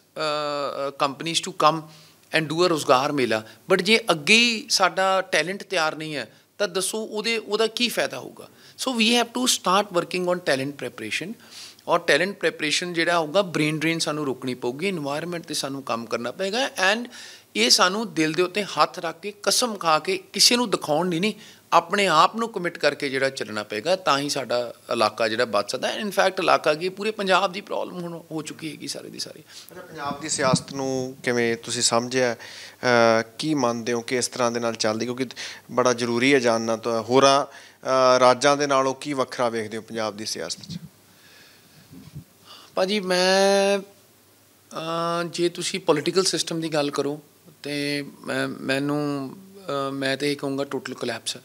ਕੰਪਨੀਆਂ ਟੂ ਕਮ ਐਂਡ ਐਂਡੂਆ ਰੋਜ਼ਗਾਰ ਮੇਲਾ ਬਟ ਜੇ ਅੱਗੇ ਹੀ ਸਾਡਾ ਟੈਲੈਂਟ ਤਿਆਰ ਨਹੀਂ ਹੈ ਤਾਂ ਦੱਸੋ ਉਹਦੇ ਉਹਦਾ ਕੀ ਫਾਇਦਾ ਹੋਊਗਾ so we have to start working on talent preparation ਔਰ ਟੈਲੈਂਟ ਪ੍ਰੈਪਰੇਸ਼ਨ ਜਿਹੜਾ ਹੋਊਗਾ ਬ੍ਰੇਨ ਡਰੇਨ ਸਾਨੂੰ ਰੋਕਣੀ ਪਊਗੀ এনवायरमेंट ਤੇ ਸਾਨੂੰ ਕੰਮ ਕਰਨਾ ਪਏਗਾ ਐਂਡ ਇਹ ਸਾਨੂੰ ਦਿਲ ਦੇ ਉੱਤੇ ਹੱਥ ਰੱਖ ਕੇ ਕਸਮ ਖਾ ਕੇ ਕਿਸੇ ਨੂੰ ਦਿਖਾਉਣ ਨਹੀਂ ਨਹੀਂ ਆਪਣੇ ਆਪ ਨੂੰ ਕਮਿਟ ਕਰਕੇ ਜਿਹੜਾ ਚੱਲਣਾ ਪਏਗਾ ਤਾਂ ਹੀ ਸਾਡਾ ਇਲਾਕਾ ਜਿਹੜਾ ਬਚ ਸਕਦਾ ਹੈ ਇਨਫੈਕਟ ਇਲਾਕਾ ਕੀ ਪੂਰੇ ਪੰਜਾਬ ਦੀ ਪ੍ਰੋਬਲਮ ਹੁਣ ਹੋ ਚੁੱਕੀ ਹੈਗੀ ਸਾਰੇ ਦੀ ਸਾਰੀ ਪੰਜਾਬ ਦੀ ਸਿਆਸਤ ਨੂੰ ਕਿਵੇਂ ਤੁਸੀਂ ਸਮਝਿਆ ਕੀ ਮੰਨਦੇ ਹੋ ਕਿ ਇਸ ਤਰ੍ਹਾਂ ਦੇ ਨਾਲ ਚੱਲਦੀ ਕਿਉਂਕਿ ਬੜਾ ਜ਼ਰੂਰੀ ਹੈ ਜਾਨਣਾ ਤਾਂ ਹੋਰਾਂ ਰਾਜਾਂ ਦੇ ਨਾਲੋਂ ਕੀ ਵੱਖਰਾ ਵੇਖਦੇ ਹੋ ਪੰਜਾਬ ਦੀ ਸਿਆਸਤ 'ਚ ਭਾਜੀ ਮੈਂ ਜੇ ਤੁਸੀਂ ਪੋਲਿਟੀਕਲ ਸਿਸਟਮ ਦੀ ਗੱਲ ਕਰੋ ਤੇ ਮੈਨੂੰ ਮੈਂ ਤੇ ਇਹ ਕਹੂੰਗਾ ਟੋਟਲ ਕੋਲੈਪਸ ਹੈ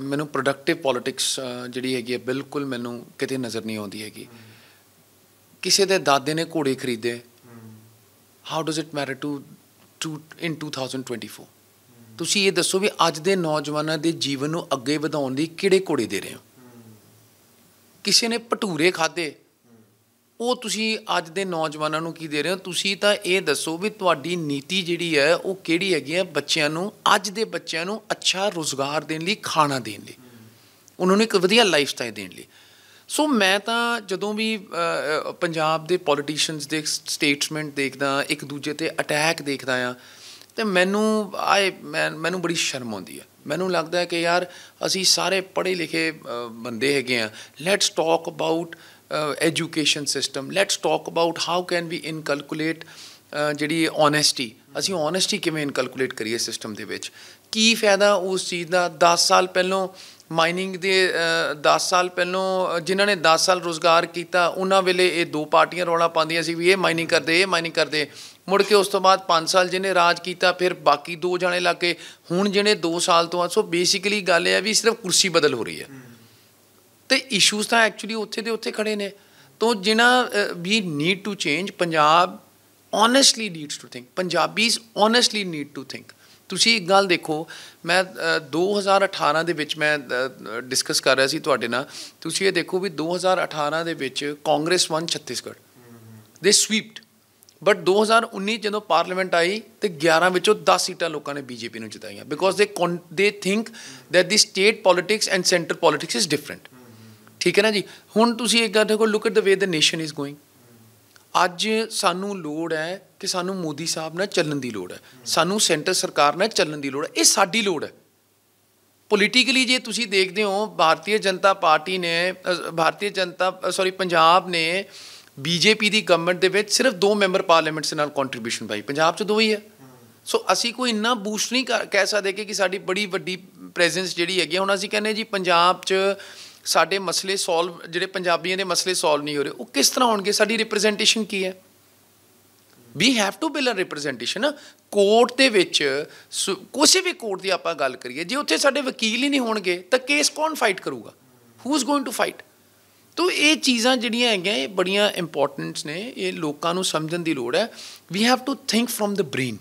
ਮੈਨੂੰ ਪ੍ਰੋਡਕਟਿਵ ਪੋਲਿਟਿਕਸ ਜਿਹੜੀ ਹੈਗੀ ਹੈ ਬਿਲਕੁਲ ਮੈਨੂੰ ਕਿਤੇ ਨਜ਼ਰ ਨਹੀਂ ਆਉਂਦੀ ਹੈਗੀ ਕਿਸੇ ਦੇ ਦਾਦੇ ਨੇ ਘੋੜੇ ਖਰੀਦੇ how does it matter to to in 2024 ਤੁਸੀਂ ਇਹ ਦੱਸੋ ਵੀ ਅੱਜ ਦੇ ਨੌਜਵਾਨਾਂ ਦੇ ਜੀਵਨ ਨੂੰ ਅੱਗੇ ਵਧਾਉਣ ਲਈ ਕਿਹੜੇ ਘੋੜੇ ਦੇ ਰਹੇ ਹੋ ਕਿਸੇ ਨੇ ਭਟੂਰੇ ਖਾਦੇ ਉਹ ਤੁਸੀਂ ਅੱਜ ਦੇ ਨੌਜਵਾਨਾਂ ਨੂੰ ਕੀ ਦੇ ਰਹੇ ਹੋ ਤੁਸੀਂ ਤਾਂ ਇਹ ਦੱਸੋ ਵੀ ਤੁਹਾਡੀ ਨੀਤੀ ਜਿਹੜੀ ਹੈ ਉਹ ਕਿਹੜੀ ਹੈਗੀ ਹੈ ਬੱਚਿਆਂ ਨੂੰ ਅੱਜ ਦੇ ਬੱਚਿਆਂ ਨੂੰ ਅੱਛਾ ਰੋਜ਼ਗਾਰ ਦੇਣ ਲਈ ਖਾਣਾ ਦੇਣ ਲਈ ਉਹਨਾਂ ਨੂੰ ਇੱਕ ਵਧੀਆ ਲਾਈਫ ਸਟਾਈਲ ਦੇਣ ਲਈ ਸੋ ਮੈਂ ਤਾਂ ਜਦੋਂ ਵੀ ਪੰਜਾਬ ਦੇ ਪੋਲੀਟੀਸ਼ੀਅਨਸ ਦੇ ਸਟੇਟਮੈਂਟ ਦੇਖਦਾ ਇੱਕ ਦੂਜੇ ਤੇ ਅਟੈਕ ਦੇਖਦਾ ਆ ਤੇ ਮੈਨੂੰ ਆਏ ਮੈਨੂੰ ਬੜੀ ਸ਼ਰਮ ਆਉਂਦੀ ਹੈ ਮੈਨੂੰ ਲੱਗਦਾ ਹੈ ਕਿ ਯਾਰ ਅਸੀਂ ਸਾਰੇ ਪੜ੍ਹੇ ਲਿਖੇ ਬੰਦੇ ਹੈਗੇ ਆ let's talk about education system let's talk about how can we inculcate ਜਿਹੜੀ ਓਨੈਸਟੀ ਅਸੀਂ ਓਨੈਸਟੀ ਕਿਵੇਂ ਇਨਕੈਲਕੂਲੇਟ ਕਰੀਏ ਸਿਸਟਮ ਦੇ ਵਿੱਚ ਕੀ ਫਾਇਦਾ ਉਸ ਚੀਜ਼ ਦਾ 10 ਸਾਲ ਪਹਿਲਾਂ ਮਾਈਨਿੰਗ ਦੇ 10 ਸਾਲ ਪਹਿਲਾਂ ਜਿਨ੍ਹਾਂ ਨੇ 10 ਸਾਲ ਰੋਜ਼ਗਾਰ ਕੀਤਾ ਉਹਨਾਂ ਵੇਲੇ ਇਹ ਦੋ ਪਾਰਟੀਆਂ ਰੌਲਾ ਪਾਉਂਦੀਆਂ ਸੀ ਵੀ ਇਹ ਮਾਈਨਿੰਗ ਕਰਦੇ ਇਹ ਮਾਈਨਿੰਗ ਕਰਦੇ ਮੁੜ ਕੇ ਉਸ ਤੋਂ ਬਾਅਦ 5 ਸਾਲ ਜਿਹਨੇ ਰਾਜ ਕੀਤਾ ਫਿਰ ਬਾਕੀ ਦੋ ਜਾਣੇ ਲੱਗੇ ਹੁਣ ਜਿਹਨੇ 2 ਸਾਲ ਤੋਂ ਆ ਸੋ ਬੇਸਿਕਲੀ ਗੱਲ ਇਹ ਹੈ ਵੀ ਸਿਰਫ ਕੁਰਸੀ ਬਦਲ ਹੋ ਰਹੀ ਹੈ ਤੇ ਇਸ਼ੂਸ ਤਾਂ ਐਕਚੁਅਲੀ ਉੱਥੇ ਦੇ ਉੱਥੇ ਖੜੇ ਨੇ ਤੋਂ ਜਿਨ੍ਹਾਂ we need to change Punjab honestly needs to think Punjabis honestly need to think ਤੁਸੀਂ ਇੱਕ ਗੱਲ ਦੇਖੋ ਮੈਂ 2018 ਦੇ ਵਿੱਚ ਮੈਂ ਡਿਸਕਸ ਕਰ ਰਿਹਾ ਸੀ ਤੁਹਾਡੇ ਨਾਲ ਤੁਸੀਂ ਇਹ ਦੇਖੋ ਵੀ 2018 ਦੇ ਵਿੱਚ ਕਾਂਗਰਸ ਵਨ ਛੱਤੀਸਗੜ੍ਹ ਦੇ ਸਵੀਪਡ ਬਟ 2019 ਜਦੋਂ ਪਾਰਲੀਮੈਂਟ ਆਈ ਤੇ 11 ਵਿੱਚੋਂ 10 ਸੀਟਾਂ ਲੋਕਾਂ ਨੇ ਬੀਜੇਪੀ ਨੂੰ ਜਿਤਾਈਆਂ because they they think that the state politics and centre politics is different ਠੀਕ ਹੈ ਨਾ ਜੀ ਹੁਣ ਤੁਸੀਂ ਇੱਕ ਗੱਲ ਦੇਖੋ look at the way the nation is going ਅੱਜ ਸਾਨੂੰ ਲੋੜ ਹੈ ਕਿ ਸਾਨੂੰ ਮੋਦੀ ਸਾਹਿਬ ਨਾਲ ਚੱਲਣ ਦੀ ਲੋੜ ਹੈ ਸਾਨੂੰ ਸੈਂਟਰ ਸਰਕਾਰ ਨਾਲ ਚੱਲਣ ਦੀ ਲੋੜ ਹੈ ਇਹ ਸਾਡੀ ਲੋੜ ਹੈ ਪੋਲੀਟੀਕਲੀ ਜੇ ਤੁਸੀਂ ਦੇਖਦੇ ਹੋ ਭਾਰਤੀ ਜਨਤਾ ਪਾਰਟੀ ਨੇ ਭਾਰਤੀ ਜਨਤਾ ਸੌਰੀ ਪੰਜਾਬ ਨੇ ਬੀਜੇਪੀ ਦੀ ਗਵਰਨਮੈਂਟ ਦੇ ਵਿੱਚ ਸਿਰਫ ਦੋ ਮੈਂਬਰ ਪਾਰਲੀਮੈਂਟ ਦੇ ਨਾਲ ਕੰਟਰੀਬਿਊਸ਼ਨ ਪਾਈ ਪੰਜਾਬ 'ਚ ਦੋ ਹੀ ਹੈ ਸੋ ਅਸੀਂ ਕੋਈ ਇੰਨਾ ਬੂਸਟ ਨਹੀਂ ਕਹਿ ਸਕਦੇ ਕਿ ਸਾਡੀ ਬੜੀ ਵੱਡੀ ਪ੍ਰੈਜ਼ੈਂਸ ਜਿਹੜੀ ਹੈਗੀ ਹੁਣ ਅਸੀਂ ਕਹਿੰਦੇ ਜੀ ਪੰਜਾਬ 'ਚ ਸਾਡੇ ਮਸਲੇ ਸੋਲਵ ਜਿਹੜੇ ਪੰਜਾਬੀਆਂ ਦੇ ਮਸਲੇ ਸੋਲਵ ਨਹੀਂ ਹੋ ਰਹੇ ਉਹ ਕਿਸ ਤਰ੍ਹਾਂ ਹੋਣਗੇ ਸਾਡੀ ਰਿਪਰੈਜ਼ੈਂਟੇਸ਼ਨ ਕੀ ਹੈ we have to build a representation court ਦੇ ਵਿੱਚ ਕੋਈ ਵੀ ਕੋਰਟ ਦੀ ਆਪਾਂ ਗੱਲ ਕਰੀਏ ਜੇ ਉੱਥੇ ਸਾਡੇ ਵਕੀਲ ਹੀ ਨਹੀਂ ਹੋਣਗੇ ਤਾਂ ਕੇਸ ਕੌਣ ਫਾਈਟ ਕਰੂਗਾ who is going to fight ਤੋ ਇਹ ਚੀਜ਼ਾਂ ਜਿਹੜੀਆਂ ਹੈਗੀਆਂ ਇਹ ਬੜੀਆਂ ਇੰਪੋਰਟੈਂਟਸ ਨੇ ਇਹ ਲੋਕਾਂ ਨੂੰ ਸਮਝਣ ਦੀ ਲੋੜ ਹੈ we have to think from the brain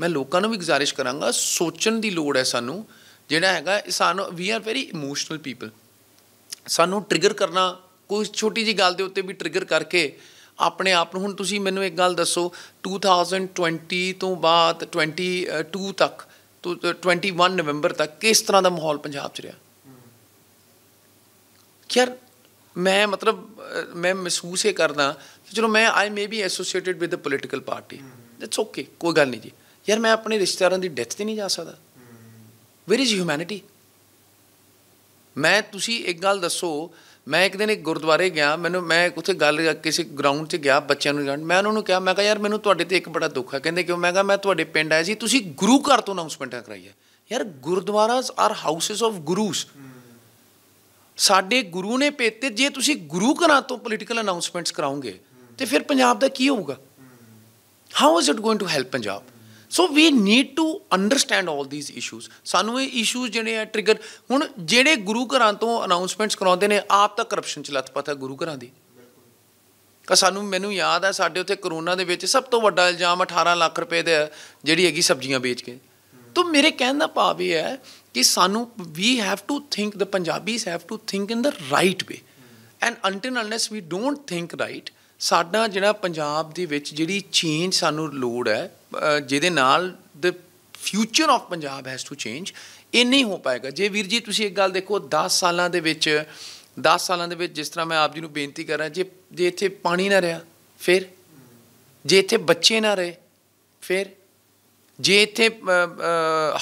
ਮੈਂ ਲੋਕਾਂ ਨੂੰ ਵੀ ਗੁਜ਼ਾਰਿਸ਼ ਕਰਾਂਗਾ ਸੋਚਣ ਦੀ ਲੋੜ ਹੈ ਸਾਨੂੰ ਜਿਹੜਾ ਹੈਗਾ ਸਾਨੂੰ we are very emotional people ਸਾਨੂੰ ਟ੍ਰਿਗਰ ਕਰਨਾ ਕੋਈ ਛੋਟੀ ਜੀ ਗੱਲ ਦੇ ਉੱਤੇ ਵੀ ਟ੍ਰਿਗਰ ਕਰਕੇ ਆਪਣੇ ਆਪ ਨੂੰ ਹੁਣ ਤੁਸੀਂ ਮੈਨੂੰ ਇੱਕ ਗੱਲ ਦੱਸੋ 2020 ਤੋਂ ਬਾਅਦ 22 ਤੱਕ 21 ਨਵੰਬਰ ਤੱਕ ਕਿਸ ਤਰ੍ਹਾਂ ਦਾ ਮਾਹੌਲ ਪੰਜਾਬ 'ਚ ਰਿਹਾ ਯਾਰ ਮੈਂ ਮਤਲਬ ਮੈਂ ਮਹਿਸੂਸ ਇਹ ਕਰਦਾ ਕਿ ਚਲੋ ਮੈਂ I may be associated with a political party that's okay ਕੋਈ ਗੱਲ ਨਹੀਂ ਜੀ ਯਾਰ ਮੈਂ ਆਪਣੇ ਰਿਸ਼ਤੇਦਾਰਾਂ ਦੀ ਡੈਥ ਤੇ ਨਹੀਂ ਜਾ ਸਕਦਾ ਵੇਰ ਇਜ਼ ਹਿਊਮੈਨਿਟੀ ਮੈਂ ਤੁਸੀਂ ਇੱਕ ਗੱਲ ਦੱਸੋ ਮੈਂ ਇੱਕ ਦਿਨ ਇੱਕ ਗੁਰਦੁਆਰੇ ਗਿਆ ਮੈਨੂੰ ਮੈਂ ਉੱਥੇ ਗੱਲ ਕਿਸੇ ਗਰਾਊਂਡ 'ਚ ਗਿਆ ਬੱਚਿਆਂ ਨੂੰ ਮੈਂ ਉਹਨਾਂ ਨੂੰ ਕਿਹਾ ਮੈਂ ਕਿਹਾ ਯਾਰ ਮੈਨੂੰ ਤੁਹਾਡੇ ਤੇ ਇੱਕ ਬੜਾ ਦੁੱਖ ਹੈ ਕਹਿੰਦੇ ਕਿਉਂ ਮੈਂ ਕਿਹਾ ਮੈਂ ਤੁਹਾਡੇ ਪਿੰਡ ਆਇਆ ਸੀ ਤੁਸੀਂ ਗੁਰੂ ਘਰ ਤੋਂ ਅਨਾਉਂਸਮੈਂਟਾਂ ਕਰਾਈਆਂ ਯਾਰ gurdwaras are houses of gurus ਸਾਡੇ ਗੁਰੂ ਨੇ ਪੇਤੇ ਜੇ ਤੁਸੀਂ ਗੁਰੂ ਘਰਾਂ ਤੋਂ ਪੋਲੀਟੀਕਲ ਅਨਾਉਂਸਮੈਂਟਸ ਕਰਾਉਂਗੇ ਤੇ ਫਿਰ ਪੰਜਾਬ ਦਾ ਕੀ ਹੋਊਗਾ how is it going to help Punjab so we need to understand all these issues ਸਾਨੂੰ ਇਹ ਇਸ਼ੂਸ ਜਿਹੜੇ ਆ ਟ੍ਰਿਗਰ ਹੁਣ ਜਿਹੜੇ ਗੁਰੂ ਘਰਾਂ ਤੋਂ ਅਨਾਉਂਸਮੈਂਟਸ ਕਰਾਉਂਦੇ ਨੇ ਆਪ ਤਾਂ ਕਰਪਸ਼ਨ ਚ ਲੱਤਪਤ ਹੈ ਗੁਰੂ ਘਰਾਂ ਦੀ ਕਾ ਸਾਨੂੰ ਮੈਨੂੰ ਯਾਦ ਆ ਸਾਡੇ ਉੱਥੇ ਕਰੋਨਾ ਦੇ ਵਿੱਚ ਸਭ ਤੋਂ ਵੱਡਾ ਇਲਜ਼ਾਮ 18 ਲੱਖ ਰੁਪਏ ਦਾ ਜਿਹੜੀ ਹੈਗੀ ਸਬਜ਼ੀਆਂ ਵੇਚ ਕੇ ਤੋਂ ਮੇਰੇ ਕਹਿਣ ਦਾ ਭਾਵ ਇਹ ਹੈ ਕਿ ਸਾਨੂੰ we have to think the Punjabis have to think in the right way and until unless we don't think right ਸਾਡਾ ਜਿਹੜਾ ਪੰਜਾਬ ਦੇ ਵਿੱਚ ਜਿਹੜੀ ਚੇਂਜ ਸਾਨੂੰ ਲੋੜ ਹੈ ਜਿਹਦੇ ਨਾਲ the future of Punjab has to change ਇਹ ਨਹੀਂ ਹੋ ਪਾਏਗਾ ਜੇ ਵੀਰ ਜੀ ਤੁਸੀਂ ਇੱਕ ਗੱਲ ਦੇਖੋ 10 ਸਾਲਾਂ ਦੇ ਵਿੱਚ 10 ਸਾਲਾਂ ਦੇ ਵਿੱਚ ਜਿਸ ਤਰ੍ਹਾਂ ਮੈਂ ਆਪ ਜੀ ਨੂੰ ਬੇਨਤੀ ਕਰਾਂ ਜੇ ਜੇ ਇੱਥੇ ਪਾਣੀ ਨਾ ਰਿਹਾ ਫਿਰ ਜੇ ਇੱਥੇ ਬੱਚੇ ਨਾ ਰਹੇ ਫਿਰ ਜੇ ਇੱਥੇ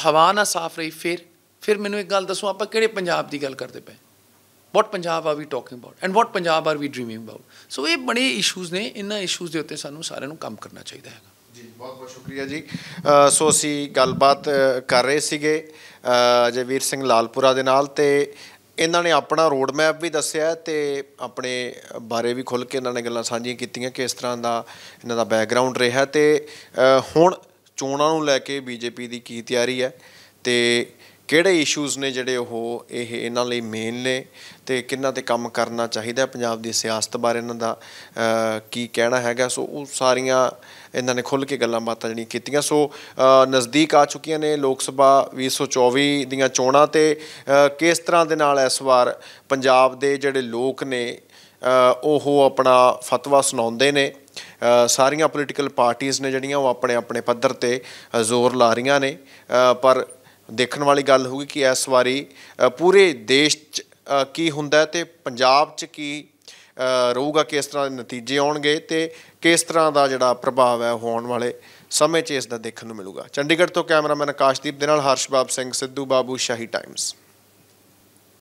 ਹਵਾ ਨਾ ਸਾਫ਼ ਰਹੀ ਫਿਰ ਫਿਰ ਮੈਨੂੰ ਇੱਕ ਗੱਲ ਦੱਸੋ ਆਪਾਂ ਕਿਹੜੇ ਪੰਜਾਬ ਦੀ ਗੱਲ ਕਰਦੇ ਪਏ what Punjab are we talking about and what Punjab are we dreaming about so ਇਹ ਬੜੇ ਇਸ਼ੂਜ਼ ਨੇ ਇਹਨਾਂ ਇਸ਼ੂਜ਼ ਦੇ ਉੱਤੇ ਸਾਨੂੰ ਸਾਰਿਆਂ ਨੂੰ ਕੰਮ ਕਰਨਾ ਚਾਹੀਦਾ ਹੈ ਜੀ ਬਹੁਤ ਬਹੁਤ ਸ਼ੁਕਰੀਆ ਜੀ ਸੋ ਅਸੀਂ ਗੱਲਬਾਤ ਕਰ ਰਹੇ ਸੀਗੇ ਵੀਰ ਸਿੰਘ ਲਾਲਪੁਰਾ ਦੇ ਨਾਲ ਤੇ ਇਹਨਾਂ ਨੇ ਆਪਣਾ ਰੋਡ ਮੈਪ ਵੀ ਦੱਸਿਆ ਤੇ ਆਪਣੇ ਬਾਰੇ ਵੀ ਖੁੱਲ ਕੇ ਇਹਨਾਂ ਨੇ ਗੱਲਾਂ ਸਾਂਝੀਆਂ ਕੀਤੀਆਂ ਕਿ ਇਸ ਤਰ੍ਹਾਂ ਦਾ ਇਹਨਾਂ ਦਾ ਬੈਕਗ੍ਰਾਉਂਡ ਰਿਹਾ ਤੇ ਹੁਣ ਚੋਣਾਂ ਨੂੰ ਲੈ ਕੇ ਬੀਜੇਪੀ ਦੀ ਕੀ ਤਿਆਰੀ ਹੈ ਤੇ ਕਿਹੜੇ ਇਸ਼ੂਜ਼ ਨੇ ਜਿਹੜੇ ਉਹ ਇਹ ਇਹਨਾਂ ਲਈ ਮੇਨ ਨੇ ਤੇ ਕਿੰਨਾ ਤੇ ਕੰਮ ਕਰਨਾ ਚਾਹੀਦਾ ਪੰਜਾਬ ਦੀ ਸਿਆਸਤ ਬਾਰੇ ਇਹਨਾਂ ਦਾ ਕੀ ਕਹਿਣਾ ਹੈਗਾ ਸੋ ਉਹ ਸਾਰੀਆਂ ਇਹਨਾਂ ਨੇ ਖੁੱਲ ਕੇ ਗੱਲਾਂ ਬਾਤਾਂ ਜਿਹੜੀਆਂ ਕੀਤੀਆਂ ਸੋ ਨਜ਼ਦੀਕ ਆ ਚੁੱਕੀਆਂ ਨੇ ਲੋਕ ਸਭਾ 2024 ਦੀਆਂ ਚੋਣਾਂ ਤੇ ਕਿਸ ਤਰ੍ਹਾਂ ਦੇ ਨਾਲ ਇਸ ਵਾਰ ਪੰਜਾਬ ਦੇ ਜਿਹੜੇ ਲੋਕ ਨੇ ਉਹ ਆਪਣਾ ਫਤਵਾ ਸੁਣਾਉਂਦੇ ਨੇ ਸਾਰੀਆਂ ਪੋਲੀਟੀਕਲ ਪਾਰਟੀਆਂ ਨੇ ਜਿਹੜੀਆਂ ਉਹ ਆਪਣੇ ਆਪਣੇ ਪੱਧਰ ਤੇ ਜ਼ੋਰ ਲਾ ਰਹੀਆਂ ਨੇ ਪਰ ਦੇਖਣ ਵਾਲੀ ਗੱਲ ਹੋਊਗੀ ਕਿ ਇਸ ਵਾਰੀ ਪੂਰੇ ਦੇਸ਼ 'ਚ ਕੀ ਹੁੰਦਾ ਤੇ ਪੰਜਾਬ 'ਚ ਕੀ ਰਹੂਗਾ ਕਿਸ ਤਰ੍ਹਾਂ ਦੇ ਨਤੀਜੇ ਆਉਣਗੇ ਤੇ ਕਿਸ ਤਰ੍ਹਾਂ ਦਾ ਜਿਹੜਾ ਪ੍ਰਭਾਵ ਹੈ ਹੋਣ ਵਾਲੇ ਸਮੇਂ 'ਚ ਇਸ ਦਾ ਦੇਖਣ ਨੂੰ ਮਿਲੂਗਾ ਚੰਡੀਗੜ੍ਹ ਤੋਂ ਕੈਮਰਾਮੈਨ ਆਕਾਸ਼ਦੀਪ ਦੇ ਨਾਲ ਹਰਸ਼ਬਾਬ ਸਿੰਘ ਸਿੱਧੂ ਬਾਬੂ ਸ਼ਾਹੀ ਟਾਈਮਸ